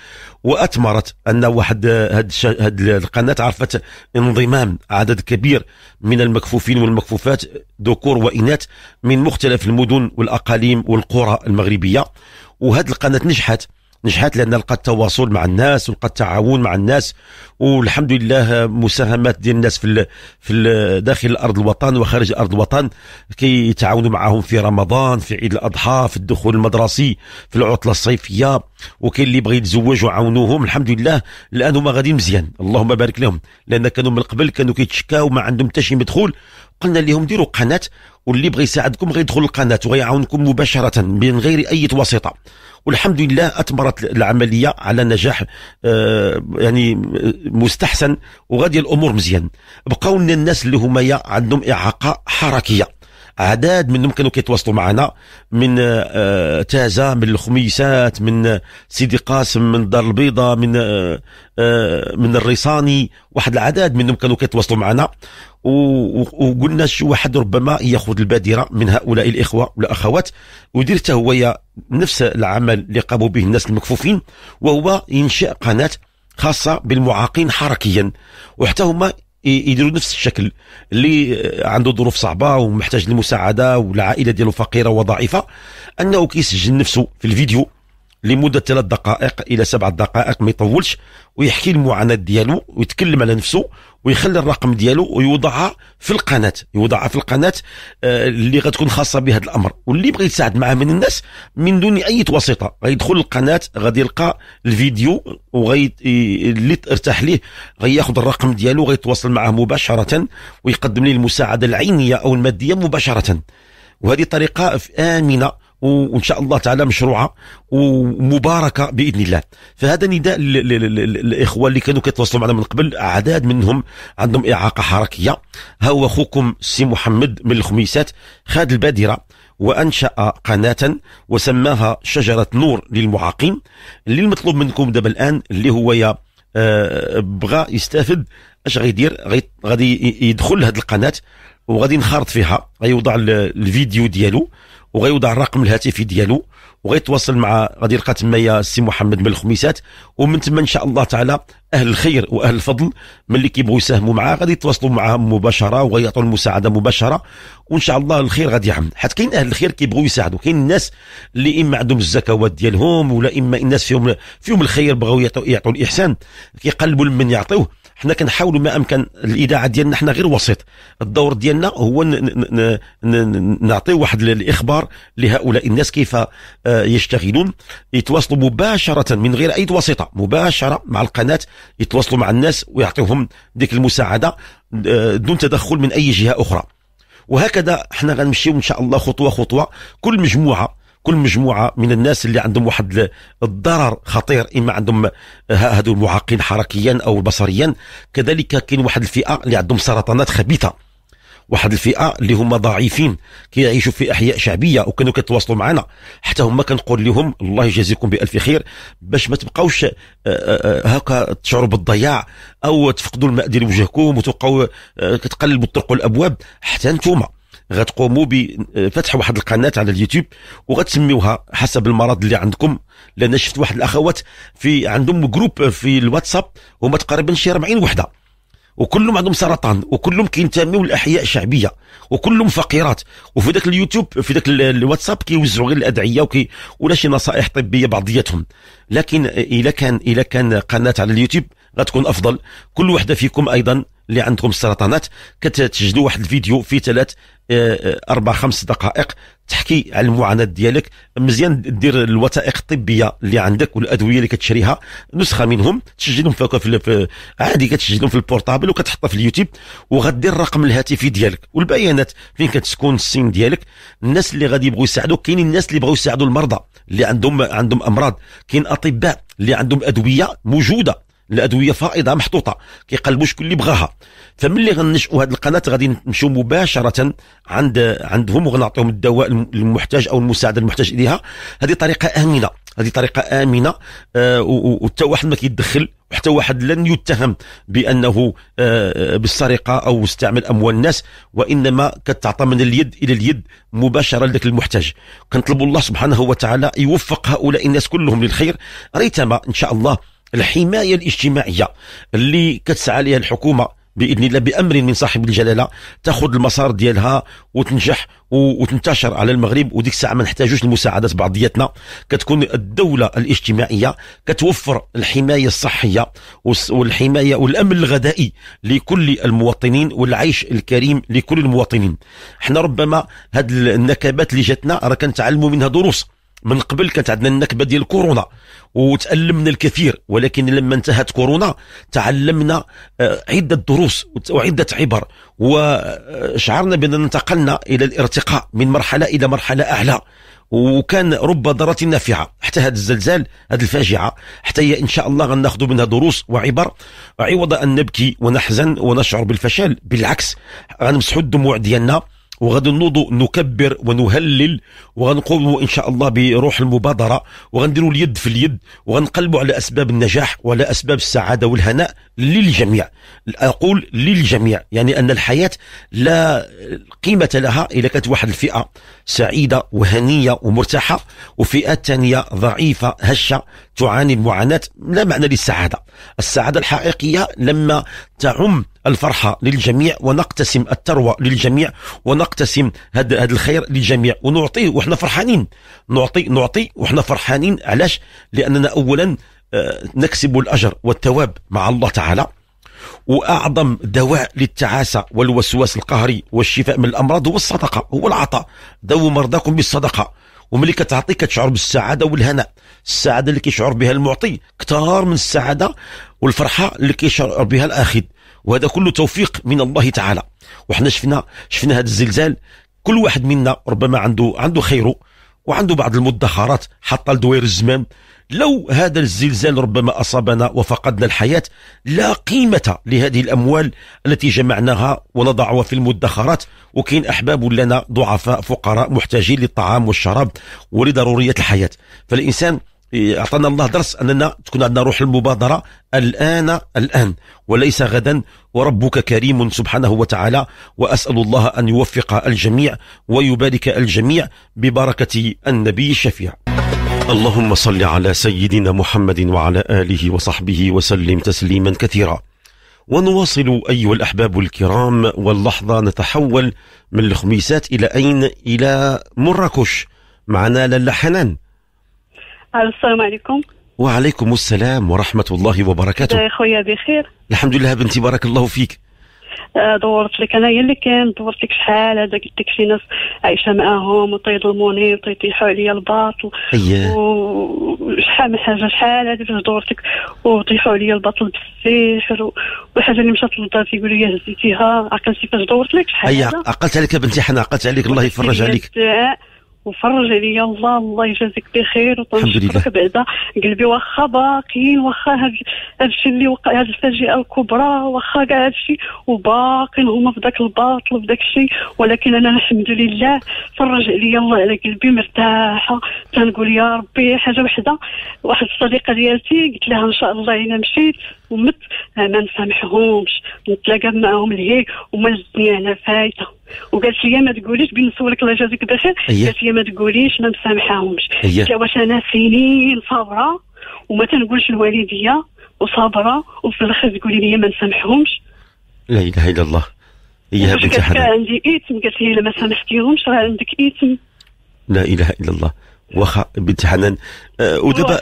واثمرت ان واحد هذه القناه عرفت انضمام عدد كبير من المكفوفين والمكفوفات ذكور واناث من مختلف المدن والاقاليم والقرى المغربيه وهذه القناه نجحت نجحت لان لقى التواصل مع الناس ولقى التعاون مع الناس والحمد لله مساهمات ديال الناس في في داخل ارض الوطن وخارج ارض الوطن كيتعاونوا معهم في رمضان في عيد الاضحى في الدخول المدرسي في العطله الصيفيه وكاين اللي بغى يتزوج وعاونوهم الحمد لله الان هما غاديين مزيان اللهم بارك لهم لان كانوا من قبل كانوا كيتشكاو ما عندهم حتى شي مدخول قلنا لهم ديروا قناه واللي بغى يساعدكم غيدخل القناه وغيعاونكم مباشره من غير اي وسيطه والحمد لله اثمرت العمليه على نجاح آه، يعني آه، مستحسن وغادي الامور مزيان بقاو لنا الناس اللي هما عندهم اعاقه حركيه عداد منهم كانوا كيتواصلوا معنا من آه، تازة من الخميسات من سيدي قاسم من الدار البيضاء من من الريصاني واحد العداد منهم كانوا كيتواصلوا معنا وقلنا شي واحد ربما ياخذ البادره من هؤلاء الاخوه والاخوات ويدير حتى هو نفس العمل اللي قاموا به الناس المكفوفين وهو انشاء قناه خاصه بالمعاقين حركيا وحتى هما يديروا نفس الشكل اللي عنده ظروف صعبه ومحتاج للمساعده والعائله ديالو فقيره وضعيفه انه كيسجل نفسه في الفيديو لمده ثلاث دقائق الى سبع دقائق ما يطولش ويحكي المعاناه ديالو ويتكلم على نفسه ويخلي الرقم ديالو ويوضعها في القناه يوضعها في القناه آه، اللي غتكون خاصه بهذا الامر واللي بغى يتساعد معاه من الناس من دون اي وسيطه غيدخل القناه غادي يلقى الفيديو وغي اللي ارتاح ليه غياخذ الرقم ديالو غيتواصل معاه مباشره ويقدم ليه المساعده العينيه او الماديه مباشره وهذه طريقه امنه وان شاء الله تعالى مشروعه ومباركه باذن الله فهذا نداء الاخوه اللي كانوا كيتواصلوا معنا من قبل اعداد منهم عندهم اعاقه حركيه ها هو اخوكم السي محمد من الخميسات خاد البادره وانشا قناه وسماها شجره نور للمعاقين اللي المطلوب منكم دابا الان اللي هو يا آه، بغى يستافد اش غيدير غادي يدخل لهذه القناه وغادي ينخرط فيها غيوضع الفيديو ديالو وغيوضع الرقم الهاتفي ديالو وغيتواصل مع غادي يلقى تمايا السي محمد من الخميسات ومن تما ان شاء الله تعالى اهل الخير واهل الفضل ملي كيبغوا يساهموا معاه غادي يتواصلوا معاه مباشره وغيعطوا المساعده مباشره وان شاء الله الخير غادي يعم حيت كاين اهل الخير كيبغوا يساعدوا كاين الناس اللي اما عندهم الزكوات ديالهم ولا اما الناس فيهم فيهم الخير بغاو يعطوا يعطوا الاحسان كيقلبوا لمن يعطيوه حنا كنحاولوا ما امكن الاذاعه ديالنا حنا غير وسيط الدور ديالنا هو نعطيو واحد الاخبار لهؤلاء الناس كيف آه، يشتغلون يتواصلوا مباشره من غير اي وسيطه مباشره مع القناه يتواصلوا مع الناس ويعطيوهم ديك المساعده آه، دون تدخل من اي جهه اخرى وهكذا حنا غنمشيو ان شاء الله خطوه خطوه كل مجموعه كل مجموعه من الناس اللي عندهم واحد الضرر خطير اما عندهم آه، هذو المعاقين حركيا او بصريا كذلك كاين واحد الفئه اللي عندهم سرطانات خبيثه واحد الفئه اللي هما ضعيفين كيعيشوا في احياء شعبيه وكانوا كيتواصلوا معنا حتى هما كنقول لهم الله يجازيكم بالف خير باش ما تبقاوش آه، آه، هكا تشعروا بالضياع او تفقدوا الماء ديال وجهكم وتبقاو كتقلبوا الطرق الابواب حتى نتوما غتقوموا بفتح آه، واحد القناه على اليوتيوب وغتسميوها حسب المرض اللي عندكم لان شفت واحد الاخوات في عندهم جروب في الواتساب هما تقريبا شي 40 وحده وكلهم عندهم سرطان وكلهم كينتميو لاحياء شعبيه وكلهم فقيرات وفي ذاك اليوتيوب في ذاك الواتساب كيوزعوا غير الادعيه وكي ولا شي نصائح طبيه بعضياتهم لكن اذا كان اذا كان قناه على اليوتيوب غتكون افضل كل وحده فيكم ايضا اللي عندهم السرطانات كتسجلوا واحد الفيديو في ثلاث آه، آه، اربع خمس دقائق تحكي على المعاناه ديالك مزيان دير الوثائق الطبيه اللي عندك والادويه اللي كتشريها نسخه منهم تسجلهم في عادي كتسجلهم في البورتابل وكتحطها في اليوتيوب وغدير الرقم الهاتفي ديالك والبيانات فين كتكون السن ديالك الناس اللي غادي يبغوا يساعدوك كاينين الناس اللي بغوا يساعدوا المرضى اللي عندهم عندهم امراض كاين اطباء اللي عندهم ادويه موجوده الادويه فائضه محطوطه كيقلبوا شكون اللي بغاها فملي غنشئوا هذه القناه غادي نمشيو مباشره عند عندهم وغنعطيهم الدواء المحتاج او المساعده المحتاج اليها هذه طريقه امنه هذه طريقه امنه آه وحتى واحد ما كيتدخل وحتى واحد لن يتهم بانه آه بالسرقه او استعمل اموال الناس وانما كتعطى من اليد الى اليد مباشره لذاك المحتاج كنطلبوا الله سبحانه وتعالى يوفق هؤلاء الناس كلهم للخير ريتما ان شاء الله الحمايه الاجتماعيه اللي كتسعى لها الحكومه باذن الله بامر من صاحب الجلاله تاخذ المسار ديالها وتنجح وتنتشر على المغرب وديك الساعه ما نحتاجوش المساعدات بعضياتنا كتكون الدوله الاجتماعيه كتوفر الحمايه الصحيه والحمايه والامن الغذائي لكل المواطنين والعيش الكريم لكل المواطنين حنا ربما هاد النكبات اللي جاتنا راه كنتعلموا منها دروس من قبل كانت عندنا النكبه ديال كورونا وتالمنا الكثير ولكن لما انتهت كورونا تعلمنا آه، عده دروس وعده عبر وشعرنا باننا انتقلنا الى الارتقاء من مرحله الى مرحله اعلى وكان رب ضرة نافعة حتى هذا الزلزال هذه الفاجعة حتى هي إن شاء الله غناخذ منها دروس وعبر عوض أن نبكي ونحزن ونشعر بالفشل بالعكس غنمسحوا الدموع ديالنا نوضو نكبر ونهلل وغنقوموا ان شاء الله بروح المبادره وغنديروا اليد في اليد وغنقلبوا على اسباب النجاح وعلى اسباب السعاده والهناء للجميع اقول للجميع يعني ان الحياه لا قيمه لها اذا كانت واحد الفئه سعيده وهنيه ومرتاحه وفئات ثانيه ضعيفه هشه تعاني المعاناه لا معنى للسعاده السعاده الحقيقيه لما تعم الفرحة للجميع ونقتسم الثروة للجميع ونقتسم هذا الخير للجميع ونعطيه وحنا فرحانين نعطي نعطي وحنا فرحانين علاش لأننا أولا آه، نكسب الأجر والثواب مع الله تعالى واعظم دواء للتعاسه والوسواس القهري والشفاء من الامراض هو الصدقه هو العطاء دو مرضاكم بالصدقه وملي كتعطي كتشعر بالسعاده والهناء السعاده اللي كيشعر بها المعطي كتار من السعاده والفرحه اللي كيشعر بها الاخذ وهذا كله توفيق من الله تعالى وحنا شفنا شفنا هذا الزلزال كل واحد منا ربما عنده عنده خيره وعنده بعض المدخرات حتى لدوير الزمام لو هذا الزلزال ربما أصابنا وفقدنا الحياة لا قيمة لهذه الأموال التي جمعناها ونضعها في المدخرات وكاين أحباب لنا ضعفاء فقراء محتاجين للطعام والشراب ولضروريات الحياة فالإنسان اعطانا الله درس اننا تكون عندنا روح المبادره الان الان وليس غدا وربك كريم سبحانه وتعالى واسال الله ان يوفق الجميع ويبارك الجميع ببركه النبي الشفيع. اللهم صل على سيدنا محمد وعلى اله وصحبه وسلم تسليما كثيرا. ونواصل أيها الأحباب الكرام واللحظة نتحول من الخميسات إلى أين؟ إلى مراكش معنا للا حنان السلام عليكم وعليكم السلام ورحمة الله وبركاته يا خويا بخير الحمد لله بنتي بارك الله فيك آه، دورت لك انا اللي كان دورت لك شحال هذا قلت لك شي ناس عايشه معاهم وتيظلموني وتيطيحوا عليا الباطل أيه. وشحال من حاجه شحال هذه فاش دورت لك وطيحوا عليا الباطل بالسحر والحاجه اللي مشات للدار تيقول لي هزيتيها عقلتي فاش دورت لك شحال أييه عقلت عليك بنتي حنا عقلت عليك الله يفرج عليك وفرج عليا الله الله يجازيك بخير وتنشكرك بعدا قلبي واخا باقيين واخا هاد الشيء اللي وقع هاد الفاجئه الكبرى واخا كاع هادشي وباقيين هما في ذاك الباطل وفي ذاك الشيء ولكن انا الحمد لله فرج عليا الله على قلبي مرتاحه تنقول يا ربي حاجه وحده واحد الصديقه ديالتي قلت لها ان شاء الله انا مشيت ومت ما نسامحهمش نتلاقى معاهم لهي وما جدني انا فايته وقالت لي ما تقوليش بين نسولك الله يجازيك بخير قالت لي ما تقوليش ما مسامحاهمش قلت واش انا سنين صابره وما تنقولش لوالديا وصابره وفي الاخر تقولي لي ما نسامحهمش لا اله الا الله هي بنت حلال عندي ايتم قالت لي الا ما سامحتيهمش راه عندك ايتم لا اله الا الله واخا بنت حنان آه ودابا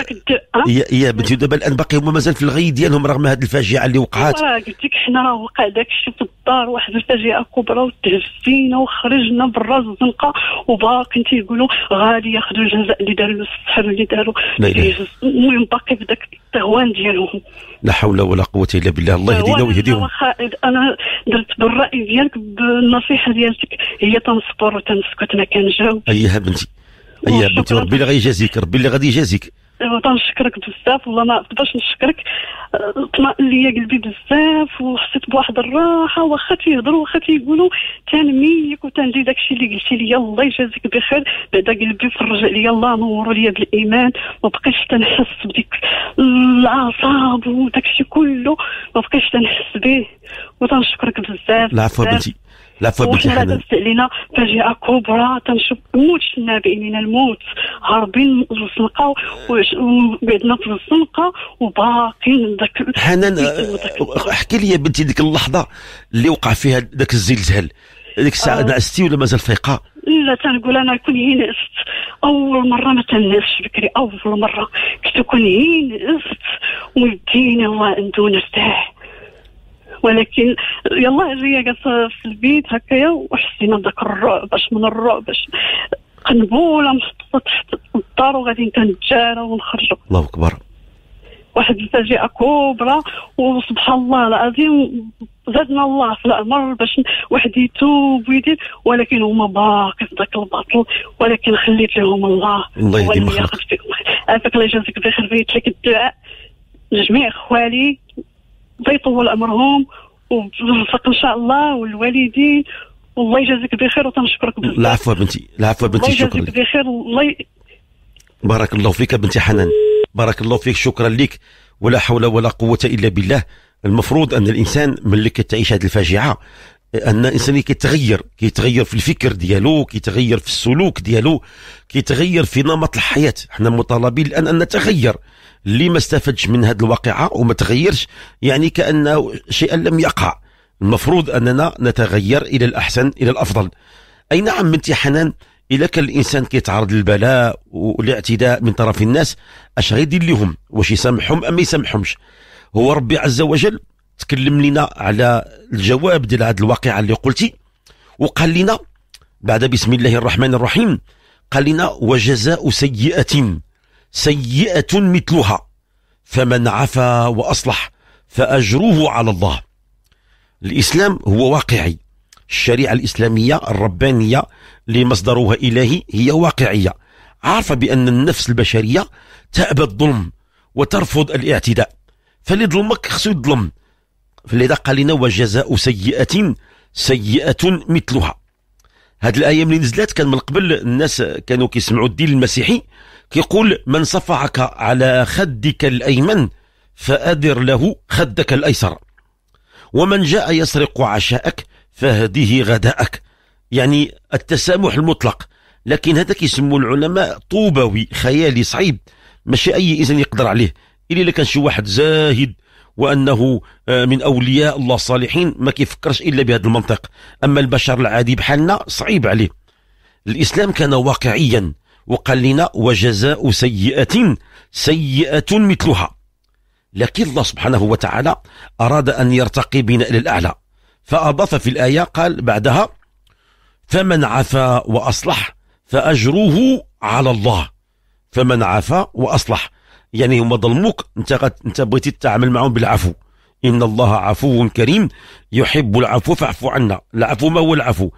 يا يا بنتي ودابا الان باقي هما مازال في الغي ديالهم رغم هذه الفاجعه اللي وقعات قلت لك حنا راه وقع داك الشيء في الدار واحد الفاجعه كبرى وتهزينا وخرجنا برا الزنقه وباقي تيقولوا غادي ياخذوا الجزاء اللي داروا السحر اللي داروا المهم باقي في داك التهوان ديالهم لا حول ولا قوه الا بالله الله يهدينا ويهديهم انا درت بالراي ديالك بالنصيحه ديالتك هي تنصبر وتنسكت ما جاوب ايها بنتي يا بنتي ربي اللي غيجازيك ربي اللي غادي يجازيك ايوا تنشكرك بزاف والله ما نقدرش نشكرك أه، طمأن ليا قلبي بزاف وحسيت بواحد الراحه واخا تيهضروا واخا تيقولوا تنميك وتنجي داكشي اللي قلتي لي الله يجازيك بخير بعدا قلبي فرج عليا الله نور ليا بالايمان ما بقيتش تنحس بديك الاعصاب وداكشي كله ما بقيتش تنحس به وتنشكرك بزاف العفو بنتي لا فوا وحنا دازت علينا فجاه كبرى تنشوف موت شفنا بعينينا الموت هاربين من الزنقه وبعدنا في الزنقه وباقيين ذاك حنان آه، احكي لي بنتي ديك اللحظه اللي وقع فيها ذاك الزلزال ديك الساعه آه. نعستي ولا مازال فايقه؟ لا تنقول انا كون هي نعست اول مره ما تنعسش بكري اول مره كنت كون هي نعست ويدينا وعندو نرتاح ولكن يلا جايه جالسه في البيت هكايا وحسينا بذاك الرعب اش من الرعب اش قنبوله محطوطه تحت الدار وغادي كنتجارى ونخرجوا الله اكبر واحد الفاجئه كبرى وسبحان الله العظيم زادنا الله في الامر باش واحد يتوب ويدير ولكن هما باقي في ذاك الباطل ولكن خليت لهم الله الله يديم خلقك عافاك الله يجازيك بخير بيت لك الدعاء لجميع خوالي يطول امرهم وبالرفق ان شاء الله والوالدين والله يجازيك بخير وتنشكرك بزاف العفو بنتي العفو بنتي شكرا الله يجازيك بخير الله بارك الله فيك بنتي حنان بارك الله فيك شكرا لك ولا حول ولا قوه الا بالله المفروض ان الانسان ملي كتعيش هذه الفاجعه ان الانسان كيتغير كيتغير في الفكر ديالو كيتغير في السلوك ديالو كيتغير في نمط الحياه حنا مطالبين الان ان نتغير اللي ما استفدش من هذه الواقعه وما تغيرش يعني كانه شيئا لم يقع المفروض اننا نتغير الى الاحسن الى الافضل اي نعم من حنان الا كان الانسان كيتعرض للبلاء والاعتداء من طرف الناس اش غيدير لهم واش يسامحهم ام ما يسامحهمش هو ربي عز وجل تكلم لنا على الجواب ديال هذه الواقعه اللي قلتي وقال لنا بعد بسم الله الرحمن الرحيم قال لنا وجزاء سيئه سيئه مثلها فمن عفا واصلح فاجره على الله الاسلام هو واقعي الشريعه الاسلاميه الربانيه اللي مصدرها الهي هي واقعيه عارفه بان النفس البشريه تابى الظلم وترفض الاعتداء فاللي ظلمك خصو يظلم فلذا قال لنا وجزاء سيئة سيئة مثلها هاد الآية ملي نزلات كان من قبل الناس كانوا كيسمعوا الدين المسيحي كيقول من صفعك على خدك الأيمن فأدر له خدك الأيسر ومن جاء يسرق عشاءك فهديه غداءك يعني التسامح المطلق لكن هذا كيسمو العلماء طوبوي خيالي صعيب ماشي اي انسان يقدر عليه الا الا كان شي واحد زاهد وانه آه، من اولياء الله الصالحين ما كيفكرش الا بهذا المنطق اما البشر العادي بحالنا صعيب عليه الاسلام كان واقعيا وقال لنا وجزاء سيئه سيئه مثلها لكن الله سبحانه وتعالى اراد ان يرتقي بنا الى الاعلى فاضاف في الايه قال بعدها فمن عفا واصلح فاجره على الله فمن عفا واصلح يعني هما ظلموك انت قد انت بغيتي تتعامل معهم بالعفو ان الله عفو كريم يحب العفو فاعفو عنا العفو ما هو العفو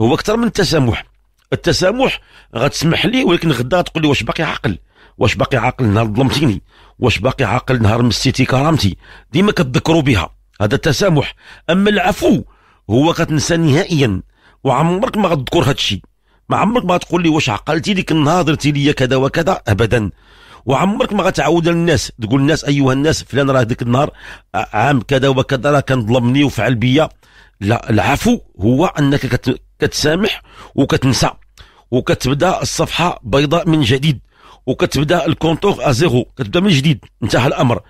هو اكثر من التسامح التسامح غتسمح لي ولكن غدا تقول لي واش باقي عاقل واش باقي عاقل نهار ظلمتيني واش باقي عاقل نهار مسيتي كرامتي ديما كتذكروا بها هذا التسامح اما العفو هو كتنسى نهائيا وعمرك ما غتذكر هذا الشيء ما عمرك ما تقول لي واش عقلتي ديك النهار درتي لي كذا وكذا ابدا وعمرك ما غتعاود للناس تقول الناس ايها الناس فلان راه ذاك النهار آه، عام كذا وكذا راه كان ظلمني وفعل بيا لا العفو هو انك كتسامح وكتنسى وكتبدا الصفحه بيضاء من جديد وكتبدا الكونتور ازيرو كتبدا من جديد انتهى الامر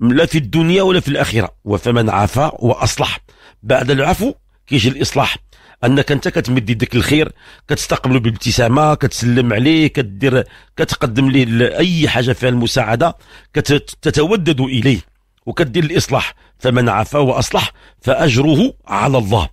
لا في الدنيا ولا في الاخره وفمن عفا واصلح بعد العفو كيجي الاصلاح انك انت كتمد يدك الخير كتستقبله بابتسامه كتسلم عليه كدير كتقدم ليه اي حاجه فيها المساعده كتتودد اليه وكدير الاصلاح فمن عفا واصلح فاجره على الله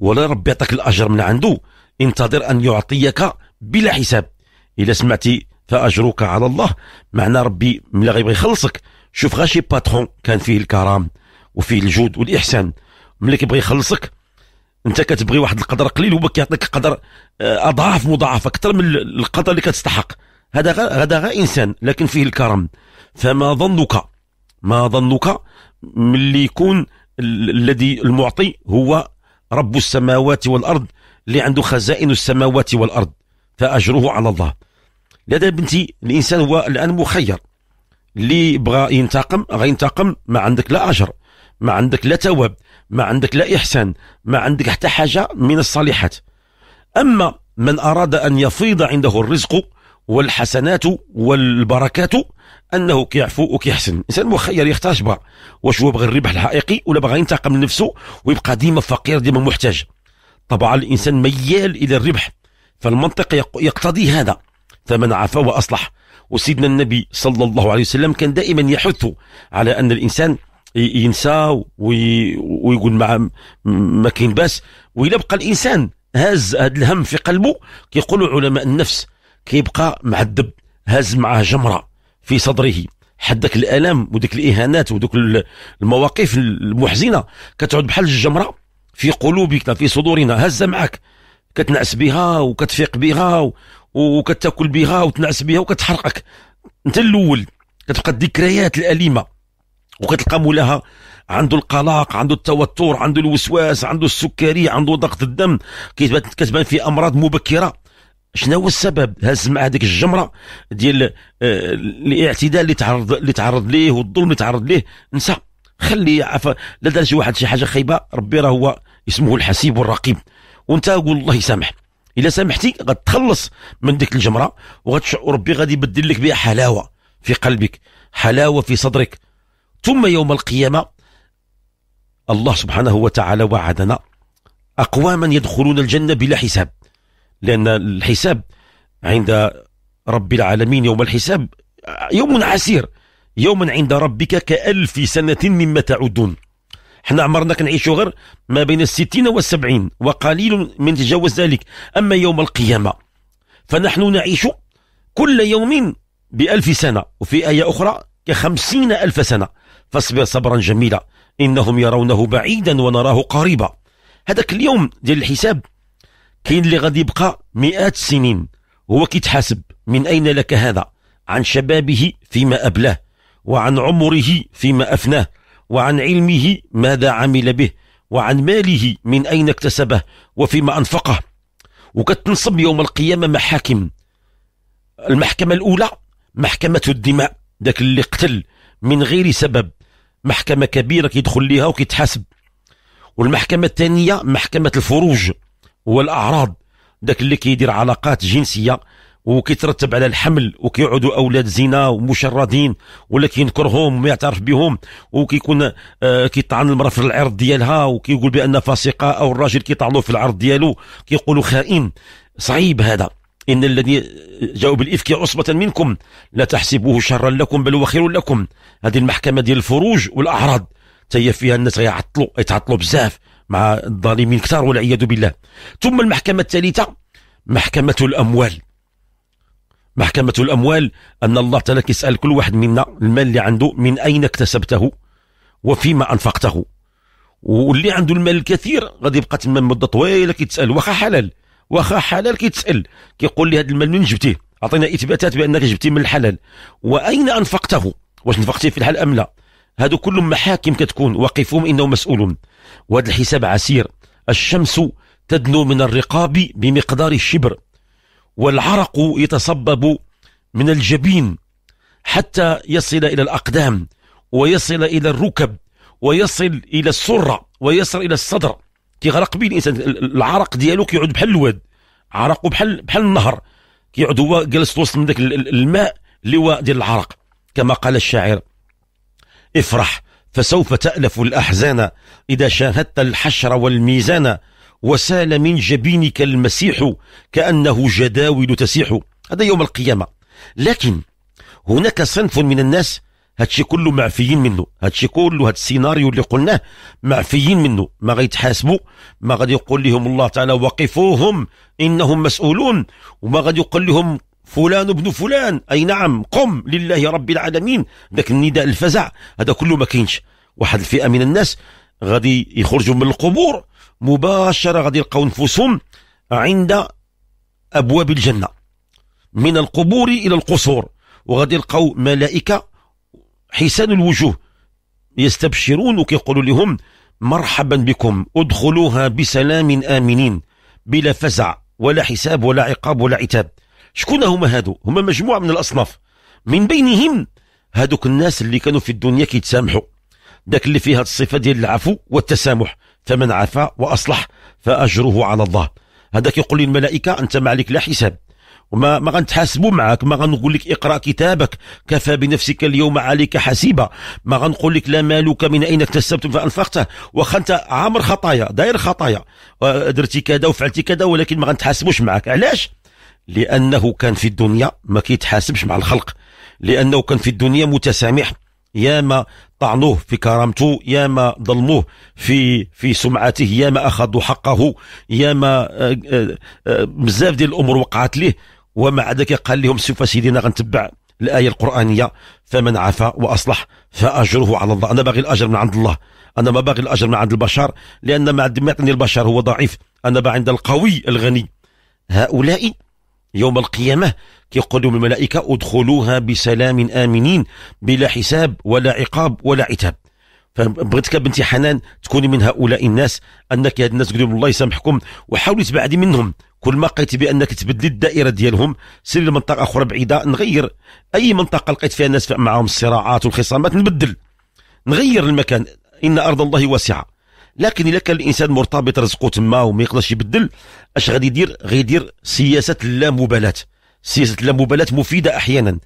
ولا ربي يعطيك الاجر من عنده انتظر ان يعطيك بلا حساب الا سمعتي فاجرك على الله معنى ربي ملي غيبغي يخلصك شوف غاشي شي باترون كان فيه الكرم وفيه الجود والاحسان ملي كيبغي يخلصك انت كتبغي واحد القدر قليل هو كيعطيك قدر آه، اضعاف مضاعف اكثر من القدر اللي كتستحق هذا هذا غير انسان لكن فيه الكرم فما ظنك ما ظنك ملي يكون الذي المعطي هو رب السماوات والارض اللي عنده خزائن السماوات والارض فاجره على الله لذا بنتي الانسان هو الان مخير اللي بغى ينتقم غينتقم ما عندك لا اجر ما عندك لا ثواب ما عندك لا إحسان ما عندك حتى حاجة من الصالحات أما من أراد أن يفيض عنده الرزق والحسنات والبركات انه كيعفو وكيحسن الانسان مخير يختار شبع واش هو بغى الربح الحقيقي ولا بغى ينتقم لنفسه ويبقى ديما فقير ديما محتاج طبعا الانسان ميال الى الربح فالمنطق يقتضي هذا فمن عفا واصلح وسيدنا النبي صلى الله عليه وسلم كان دائما يحث على ان الانسان ينسى وي ويقول مع ما كاين باس وإلا بقى الإنسان هاز هذا الهم في قلبه كيقولوا علماء النفس كيبقى معذب هاز معاه جمرة في صدره حدك الالام وديك الاهانات ودوك المواقف المحزنه كتعود بحال الجمره في قلوبنا في صدورنا هزه معك كتنعس بها وكتفيق بها وكتاكل بها وتنعس بها وكتحرقك انت الاول كتبقى الذكريات الاليمه وكتلقى مولاها عنده القلق عنده التوتر عنده الوسواس عنده السكري عنده ضغط الدم كتبان في امراض مبكره شنو هو السبب هز مع هذيك الجمره ديال آه، الاعتداء اللي تعرض اللي تعرض ليه والظلم اللي تعرض ليه نسى خلي عفا لا دار شي واحد شي حاجه خايبه ربي راه هو اسمه الحسيب والرقيب وانت قول الله يسامح الا سامحتي غتخلص من ديك الجمره وربي غادي يبدل لك بها حلاوه في قلبك حلاوه في صدرك ثم يوم القيامة الله سبحانه وتعالى وعدنا أقواما يدخلون الجنة بلا حساب لأن الحساب عند رب العالمين يوم الحساب يوم عسير يوما عند ربك كألف سنة مما تعدون حنا عمرنا كنعيشوا غير ما بين الستين والسبعين وقليل من تجاوز ذلك أما يوم القيامة فنحن نعيش كل يوم بألف سنة وفي آية أخرى كخمسين ألف سنة فاصبر صبرا جميلا انهم يرونه بعيدا ونراه قريبا هذاك اليوم ديال الحساب كاين اللي غادي يبقى مئات السنين هو كيتحاسب من اين لك هذا عن شبابه فيما ابلاه وعن عمره فيما افناه وعن علمه ماذا عمل به وعن ماله من اين اكتسبه وفيما انفقه وكتنصب يوم القيامه محاكم المحكمه الاولى محكمه الدماء ذاك اللي قتل من غير سبب محكمة كبيرة كيدخل ليها وكيتحاسب والمحكمة الثانية محكمة الفروج والأعراض داك اللي كيدير علاقات جنسية وكيترتب على الحمل وكيعودوا اولاد زنا ومشردين ولا كينكرهم وما يعترف بهم وكيكون آه، كيطعن المراه في العرض ديالها وكيقول بانها فاسقه او الراجل كيطعنوه في العرض ديالو كيقولوا خائن صعيب هذا إن الذي جاءوا بالإفك عصبة منكم لا تحسبوه شرا لكم بل هو خير لكم هذه المحكمة ديال الفروج والأعراض تهي فيها الناس غيعطلوا يتعطلوا بزاف مع الظالمين كثار والعياذ بالله ثم المحكمة الثالثة محكمة الأموال محكمة الأموال أن الله تعالى كيسأل كل واحد منا المال اللي عنده من أين اكتسبته وفيما أنفقته واللي عنده المال الكثير غادي يبقى تما مده طويله كيتسال واخا حلال واخا حلال كيتسال كيقول لي هذا المال منين جبتيه اعطينا اثباتات بانك جبتيه من الحلال واين انفقته واش نفقتيه في الحلال ام لا هادو كلهم محاكم كتكون وقفهم انهم مسؤولون وهذا الحساب عسير الشمس تدنو من الرقاب بمقدار الشبر والعرق يتصبب من الجبين حتى يصل إلى الأقدام ويصل إلى الركب ويصل إلى السرة ويصل إلى الصدر كيغرق به الانسان العرق ديالو كيعود بحال الواد عرقه بحال بحال النهر كيعود هو جالس وسط من ذاك الماء اللي هو ديال العرق كما قال الشاعر افرح فسوف تألف الأحزان إذا شاهدت الحشر والميزان وسال من جبينك المسيح كأنه جداول تسيح هذا يوم القيامة لكن هناك صنف من الناس هادشي كله معفيين منه هادشي كله هاد السيناريو اللي قلناه معفيين منه ما غيتحاسبوا ما غادي يقول لهم الله تعالى وقفوهم انهم مسؤولون وما غادي يقول لهم فلان ابن فلان اي نعم قم لله رب العالمين ذاك النداء الفزع هذا كله ما كاينش واحد الفئه من الناس غادي يخرجوا من القبور مباشره غادي يلقاو نفوسهم عند ابواب الجنه من القبور الى القصور وغادي يلقاو ملائكه حسان الوجوه يستبشرون وكيقولوا لهم مرحبا بكم ادخلوها بسلام آمنين بلا فزع ولا حساب ولا عقاب ولا عتاب شكون هما هادو هما مجموعة من الأصناف من بينهم هادوك الناس اللي كانوا في الدنيا كيتسامحوا داك اللي فيها الصفة ديال العفو والتسامح فمن عفا وأصلح فأجره على الله هذا كيقول للملائكة أنت ما عليك لا حساب وما ما غنتحاسبوا معاك ما غنقول لك اقرا كتابك كفى بنفسك اليوم عليك حسيبا ما غنقول لك لا مالك من اين اكتسبتم فانفقته واخا انت عامر خطايا داير خطايا درتي كذا وفعلتي كذا ولكن ما غنتحاسبوش معاك علاش لانه كان في الدنيا ما كيتحاسبش مع الخلق لانه كان في الدنيا متسامح يا ما طعنوه في كرامته يا ما ظلموه في في سمعته يا ما اخذوا حقه يا ما آه، آه، آه، بزاف ديال الامور وقعت ليه ومع ذلك قال لهم سوف سيدنا غنتبع الآية القرآنية فمن عفا وأصلح فأجره على الله أنا باغي الأجر من عند الله أنا ما باغي الأجر من عند البشر لأن ما يعطيني البشر هو ضعيف أنا باغي عند القوي الغني هؤلاء يوم القيامة كيقول لهم الملائكة ادخلوها بسلام آمنين بلا حساب ولا عقاب ولا عتاب فبغيتك بنتي حنان تكوني من هؤلاء الناس انك هاد الناس قولي الله يسامحكم وحاولي تبعدي منهم كل ما لقيت بانك تبدلي الدائره ديالهم سيري لمنطقه اخرى بعيده نغير اي منطقه لقيت فيها الناس معاهم الصراعات والخصامات نبدل نغير المكان ان ارض الله واسعه لكن اذا كان الانسان مرتبط رزقه تما وما يقدرش يبدل اش غادي يدير غيدير سياسه اللامبالاه سياسه اللامبالاه مفيده احيانا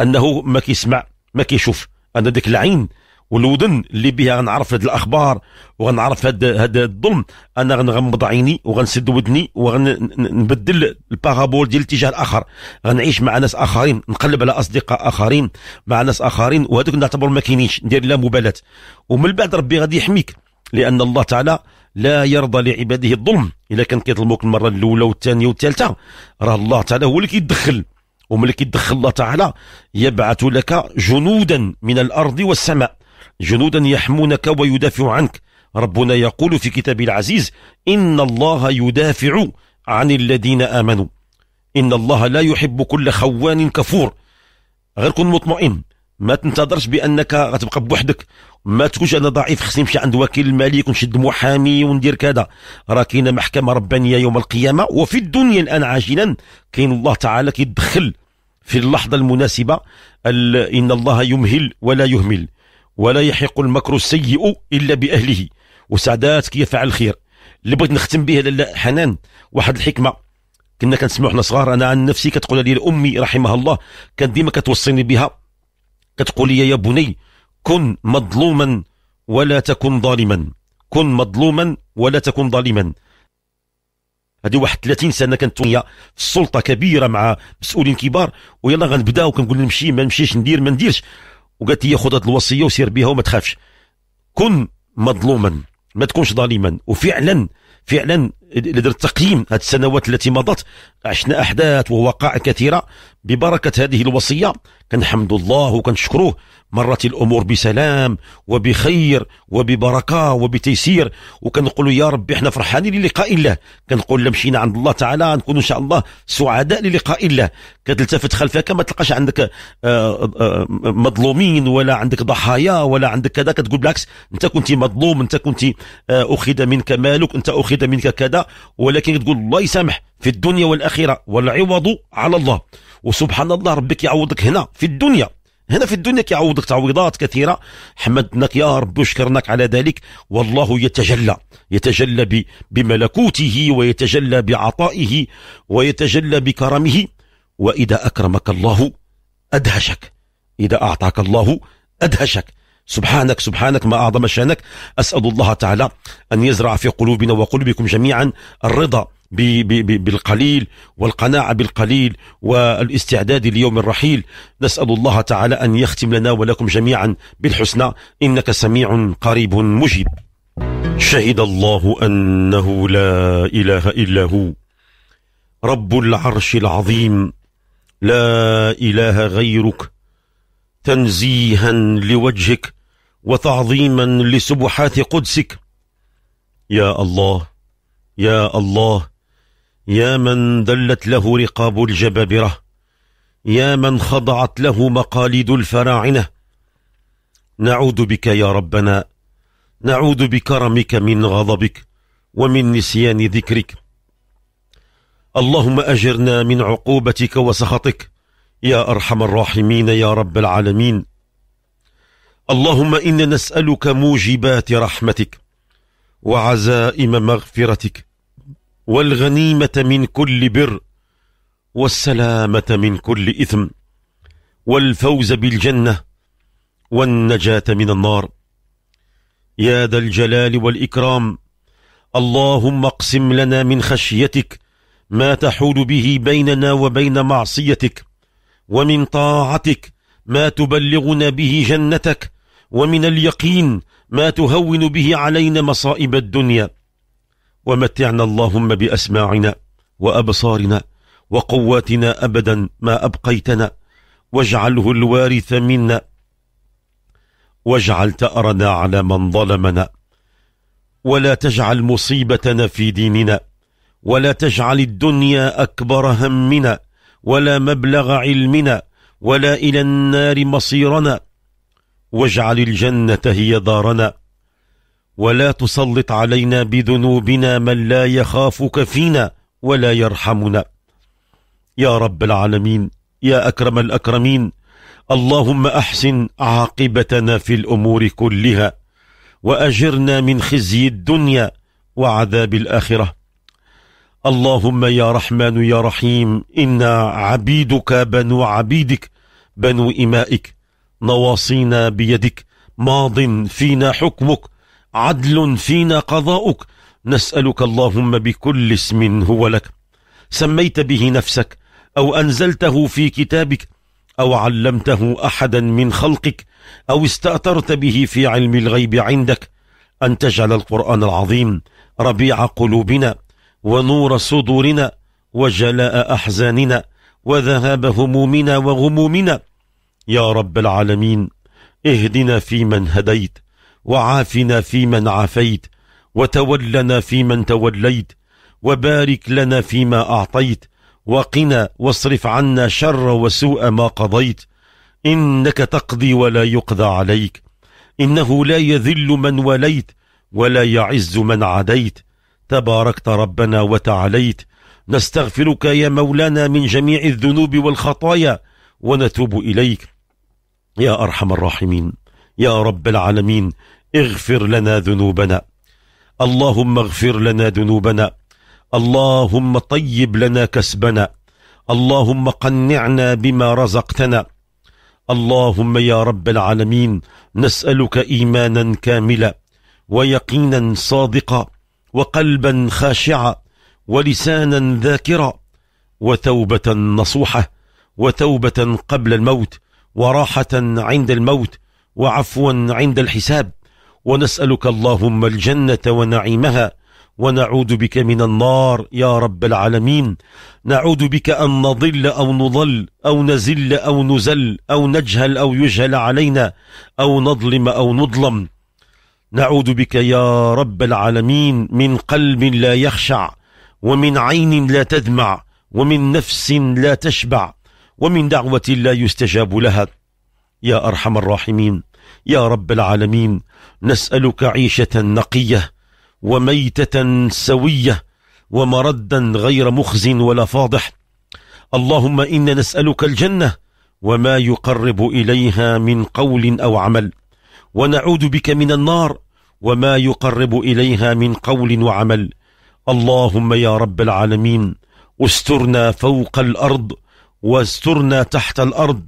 انه ما كيسمع ما كيشوف انا ديك العين والودن اللي بها غنعرف هاد الاخبار وغنعرف هاد هاد الظلم انا غنغمض عيني وغنسد ودني وغنبدل البارابول ديال الاتجاه الاخر غنعيش مع ناس اخرين نقلب على اصدقاء اخرين مع ناس اخرين وهذوك نعتبر ما كاينينش ندير لا مبالاه ومن بعد ربي غادي يحميك لان الله تعالى لا يرضى لعباده الظلم اذا كان كيظلموك المره الاولى والثانيه والثالثه راه الله تعالى هو اللي كيدخل وملي كيدخل الله تعالى يبعث لك جنودا من الارض والسماء جنودا يحمونك ويدافع عنك ربنا يقول في كتابه العزيز إن الله يدافع عن الذين آمنوا إن الله لا يحب كل خوان كفور غير كن مطمئن ما تنتظرش بانك غتبقى بوحدك ما تكونش انا ضعيف خصني نمشي عند وكيل الملك ونشد محامي وندير كذا راه كاينه محكمه ربانيه يوم القيامه وفي الدنيا الان عاجلا كاين الله تعالى كيدخل في اللحظه المناسبه ان الله يمهل ولا يهمل ولا يحق المكر السيء إلا بأهله وسعدات كي يفعل الخير اللي بغيت نختم به حنان واحد الحكمة كنا كنسمعوا حنا صغار أنا عن نفسي كتقول لي أمي رحمها الله كانت ديما كتوصيني بها كتقول لي يا بني كن مظلوما ولا تكن ظالما كن مظلوما ولا تكن ظالما هذه واحد 30 سنه كانت في السلطه كبيره مع مسؤولين كبار ويلا غنبداو كنقول نمشي ما نمشيش ندير ما نديرش وقالت لي خذ الوصيه وسير بها وما تخافش كن مظلوما ما تكونش ظالما وفعلا فعلا إذا درت تقييم هذه السنوات التي مضت عشنا أحداث ووقائع كثيرة ببركة هذه الوصية كنحمد الله وكنشكروه مرت الأمور بسلام وبخير وببركة وبتيسير وكنقول يا ربي احنا فرحانين للقاء الله كنقول لمشينا عند الله تعالى نكون إن شاء الله سعداء للقاء الله كتلتفت خلفك ما تلقاش عندك آه، آه، مظلومين ولا عندك ضحايا ولا عندك كذا كتقول بالعكس انت كنت مظلوم انت كنت آه، أخذ منك مالك انت أخذ منك كذا ولكن تقول الله يسامح في الدنيا والآخرة والعوض على الله وسبحان الله ربك يعوضك هنا في الدنيا هنا في الدنيا كيعوضك تعويضات كثيره حمدناك يا رب وشكرناك على ذلك والله يتجلى يتجلى بملكوته ويتجلى بعطائه ويتجلى بكرمه واذا اكرمك الله ادهشك اذا اعطاك الله ادهشك سبحانك سبحانك ما أعظم شانك أسأل الله تعالى أن يزرع في قلوبنا وقلوبكم جميعا الرضا بالقليل والقناعة بالقليل والاستعداد ليوم الرحيل نسأل الله تعالى أن يختم لنا ولكم جميعا بالحسنى إنك سميع قريب مجيب شهد الله أنه لا إله إلا هو رب العرش العظيم لا إله غيرك تنزيها لوجهك وتعظيما لسبحات قدسك يا الله يا الله يا من دلت له رقاب الجبابرة يا من خضعت له مقاليد الفراعنة نعوذ بك يا ربنا نعوذ بكرمك من غضبك ومن نسيان ذكرك اللهم أجرنا من عقوبتك وسخطك يا أرحم الراحمين يا رب العالمين اللهم إنا نسألك موجبات رحمتك وعزائم مغفرتك والغنيمة من كل بر والسلامة من كل إثم والفوز بالجنة والنجاة من النار يا ذا الجلال والإكرام اللهم اقسم لنا من خشيتك ما تحول به بيننا وبين معصيتك ومن طاعتك ما تبلغنا به جنتك ومن اليقين ما تهون به علينا مصائب الدنيا ومتعنا اللهم بأسماعنا وأبصارنا وقواتنا أبدا ما أبقيتنا واجعله الوارث منا واجعل تأرنا على من ظلمنا ولا تجعل مصيبتنا في ديننا ولا تجعل الدنيا أكبر همنا ولا مبلغ علمنا ولا إلى النار مصيرنا واجعل الجنة هي دارنا ولا تسلط علينا بذنوبنا من لا يخافك فينا ولا يرحمنا يا رب العالمين يا أكرم الأكرمين اللهم أحسن عاقبتنا في الأمور كلها وأجرنا من خزي الدنيا وعذاب الآخرة اللهم يا رحمن يا رحيم إنا عبيدك بنو عبيدك بنو إمائك نواصينا بيدك ماض فينا حكمك عدل فينا قضاؤك نسألك اللهم بكل اسم هو لك سميت به نفسك أو أنزلته في كتابك أو علمته أحدا من خلقك أو استأثرت به في علم الغيب عندك أن تجعل القرآن العظيم ربيع قلوبنا ونور صدورنا وجلاء أحزاننا وذهاب همومنا وغمومنا يا رب العالمين اهدنا فيمن هديت وعافنا فيمن عافيت وتولنا فيمن توليت وبارك لنا فيما أعطيت وقنا واصرف عنا شر وسوء ما قضيت إنك تقضي ولا يقضى عليك إنه لا يذل من وليت ولا يعز من عديت تباركت ربنا وتعاليت نستغفرك يا مولانا من جميع الذنوب والخطايا ونتوب إليك يا أرحم الراحمين يا رب العالمين اغفر لنا ذنوبنا اللهم اغفر لنا ذنوبنا اللهم طيب لنا كسبنا اللهم قنعنا بما رزقتنا اللهم يا رب العالمين نسألك إيمانا كاملا ويقينا صادقا وقلبا خاشعا ولسانا ذاكرا وتوبة نصوحة وتوبة قبل الموت وراحة عند الموت وعفوا عند الحساب ونسألك اللهم الجنة ونعيمها ونعوذ بك من النار يا رب العالمين نعوذ بك أن نضل أو نضل أو نزل أو نزل أو نجهل أو يجهل علينا أو نظلم أو نظلم نعوذ بك يا رب العالمين من قلب لا يخشع ومن عين لا تدمع ومن نفس لا تشبع ومن دعوة لا يستجاب لها يا أرحم الراحمين يا رب العالمين نسألك عيشة نقية وميتة سوية ومردا غير مخز ولا فاضح اللهم إنا نسألك الجنة وما يقرب إليها من قول أو عمل ونعوذ بك من النار وما يقرب إليها من قول وعمل اللهم يا رب العالمين استرنا فوق الأرض واسترنا تحت الأرض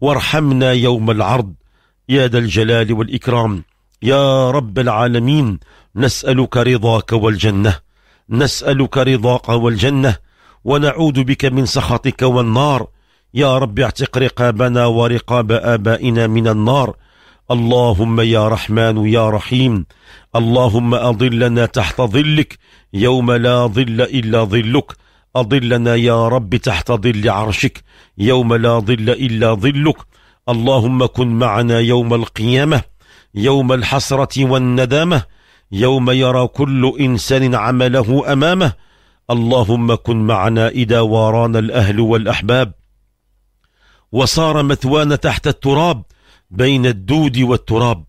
وارحمنا يوم العرض يا ذا الجلال والإكرام يا رب العالمين نسألك رضاك والجنة نسألك رضاك والجنة ونعوذ بك من سخطك والنار يا رب اعتق رقابنا ورقاب آبائنا من النار اللهم يا رحمن يا رحيم اللهم أظلنا تحت ظلك يوم لا ظل إلا ظلك أضلنا يا رب تحت ظل عرشك يوم لا ظل إلا ظلك اللهم كن معنا يوم القيامة يوم الحسرة والندامة يوم يرى كل إنسان عمله أمامه اللهم كن معنا إذا وارانا الأهل والأحباب وصار مثوانا تحت التراب بين الدود والتراب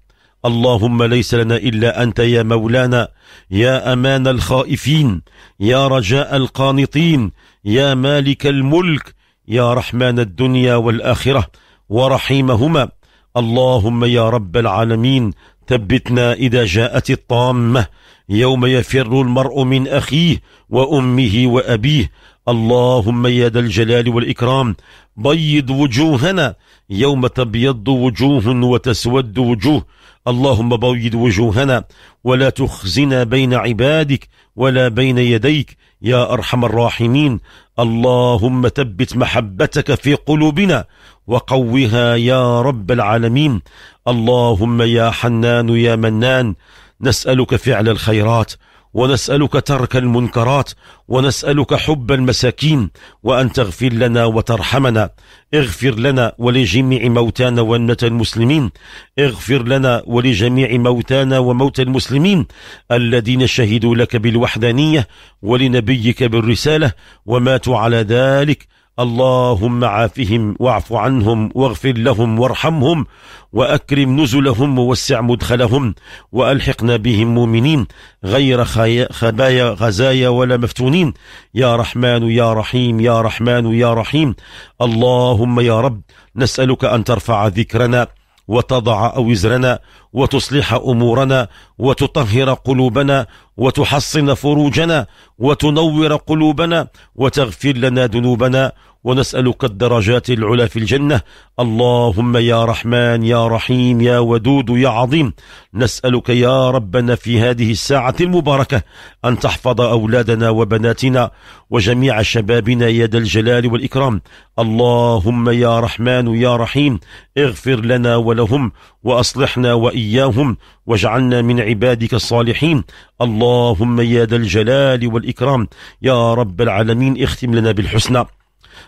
اللهم ليس لنا إلا أنت يا مولانا يا أمان الخائفين يا رجاء القانطين يا مالك الملك يا رحمن الدنيا والآخرة ورحيمهما اللهم يا رب العالمين ثبتنا إذا جاءت الطامة يوم يفر المرء من أخيه وأمه وأبيه اللهم يا ذا الجلال والإكرام بيض وجوهنا يوم تبيض وجوه وتسود وجوه اللهم بيض وجوهنا ولا تخزنا بين عبادك ولا بين يديك يا أرحم الراحمين اللهم ثبت محبتك في قلوبنا وقوها يا رب العالمين اللهم يا حنان يا منان نسألك فعل الخيرات ونسألك ترك المنكرات ونسألك حب المساكين وأن تغفر لنا وترحمنا اغفر لنا ولجميع موتانا وموتى المسلمين اغفر لنا ولجميع موتانا وموتى المسلمين الذين شهدوا لك بالوحدانية ولنبيك بالرسالة وماتوا على ذلك اللهم عافهم واعف عنهم واغفر لهم وارحمهم وأكرم نزلهم ووسع مدخلهم وألحقنا بهم مؤمنين غير خبايا غزايا ولا مفتونين يا رحمن يا رحيم يا رحمن يا رحيم اللهم يا رب نسألك أن ترفع ذكرنا وتضع أوزرنا وتصلح أمورنا وتطهر قلوبنا وتحصن فروجنا وتنور قلوبنا وتغفر لنا ذنوبنا ونسألك الدرجات العلى في الجنة اللهم يا رحمن يا رحيم يا ودود يا عظيم نسألك يا ربنا في هذه الساعة المباركة أن تحفظ أولادنا وبناتنا وجميع شبابنا يد الجلال والإكرام اللهم يا رحمن يا رحيم اغفر لنا ولهم وأصلحنا وإياهم واجعلنا من عبادك الصالحين اللهم يا ذا الجلال والإكرام يا رب العالمين اختم لنا بالحسنى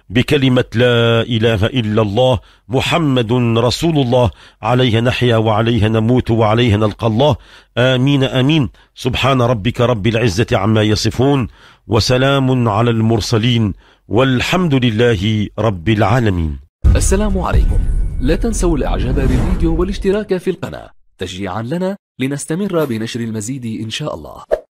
بكلمة لا إله إلا الله محمد رسول الله عليه نحيا وعليها نموت وعليها نلقى الله آمين آمين سبحان ربك رب العزة عما يصفون وسلام على المرسلين والحمد لله رب العالمين السلام عليكم لا تنسوا الاعجاب بالفيديو والاشتراك في القناة تشجيعا لنا لنستمر بنشر المزيد إن شاء الله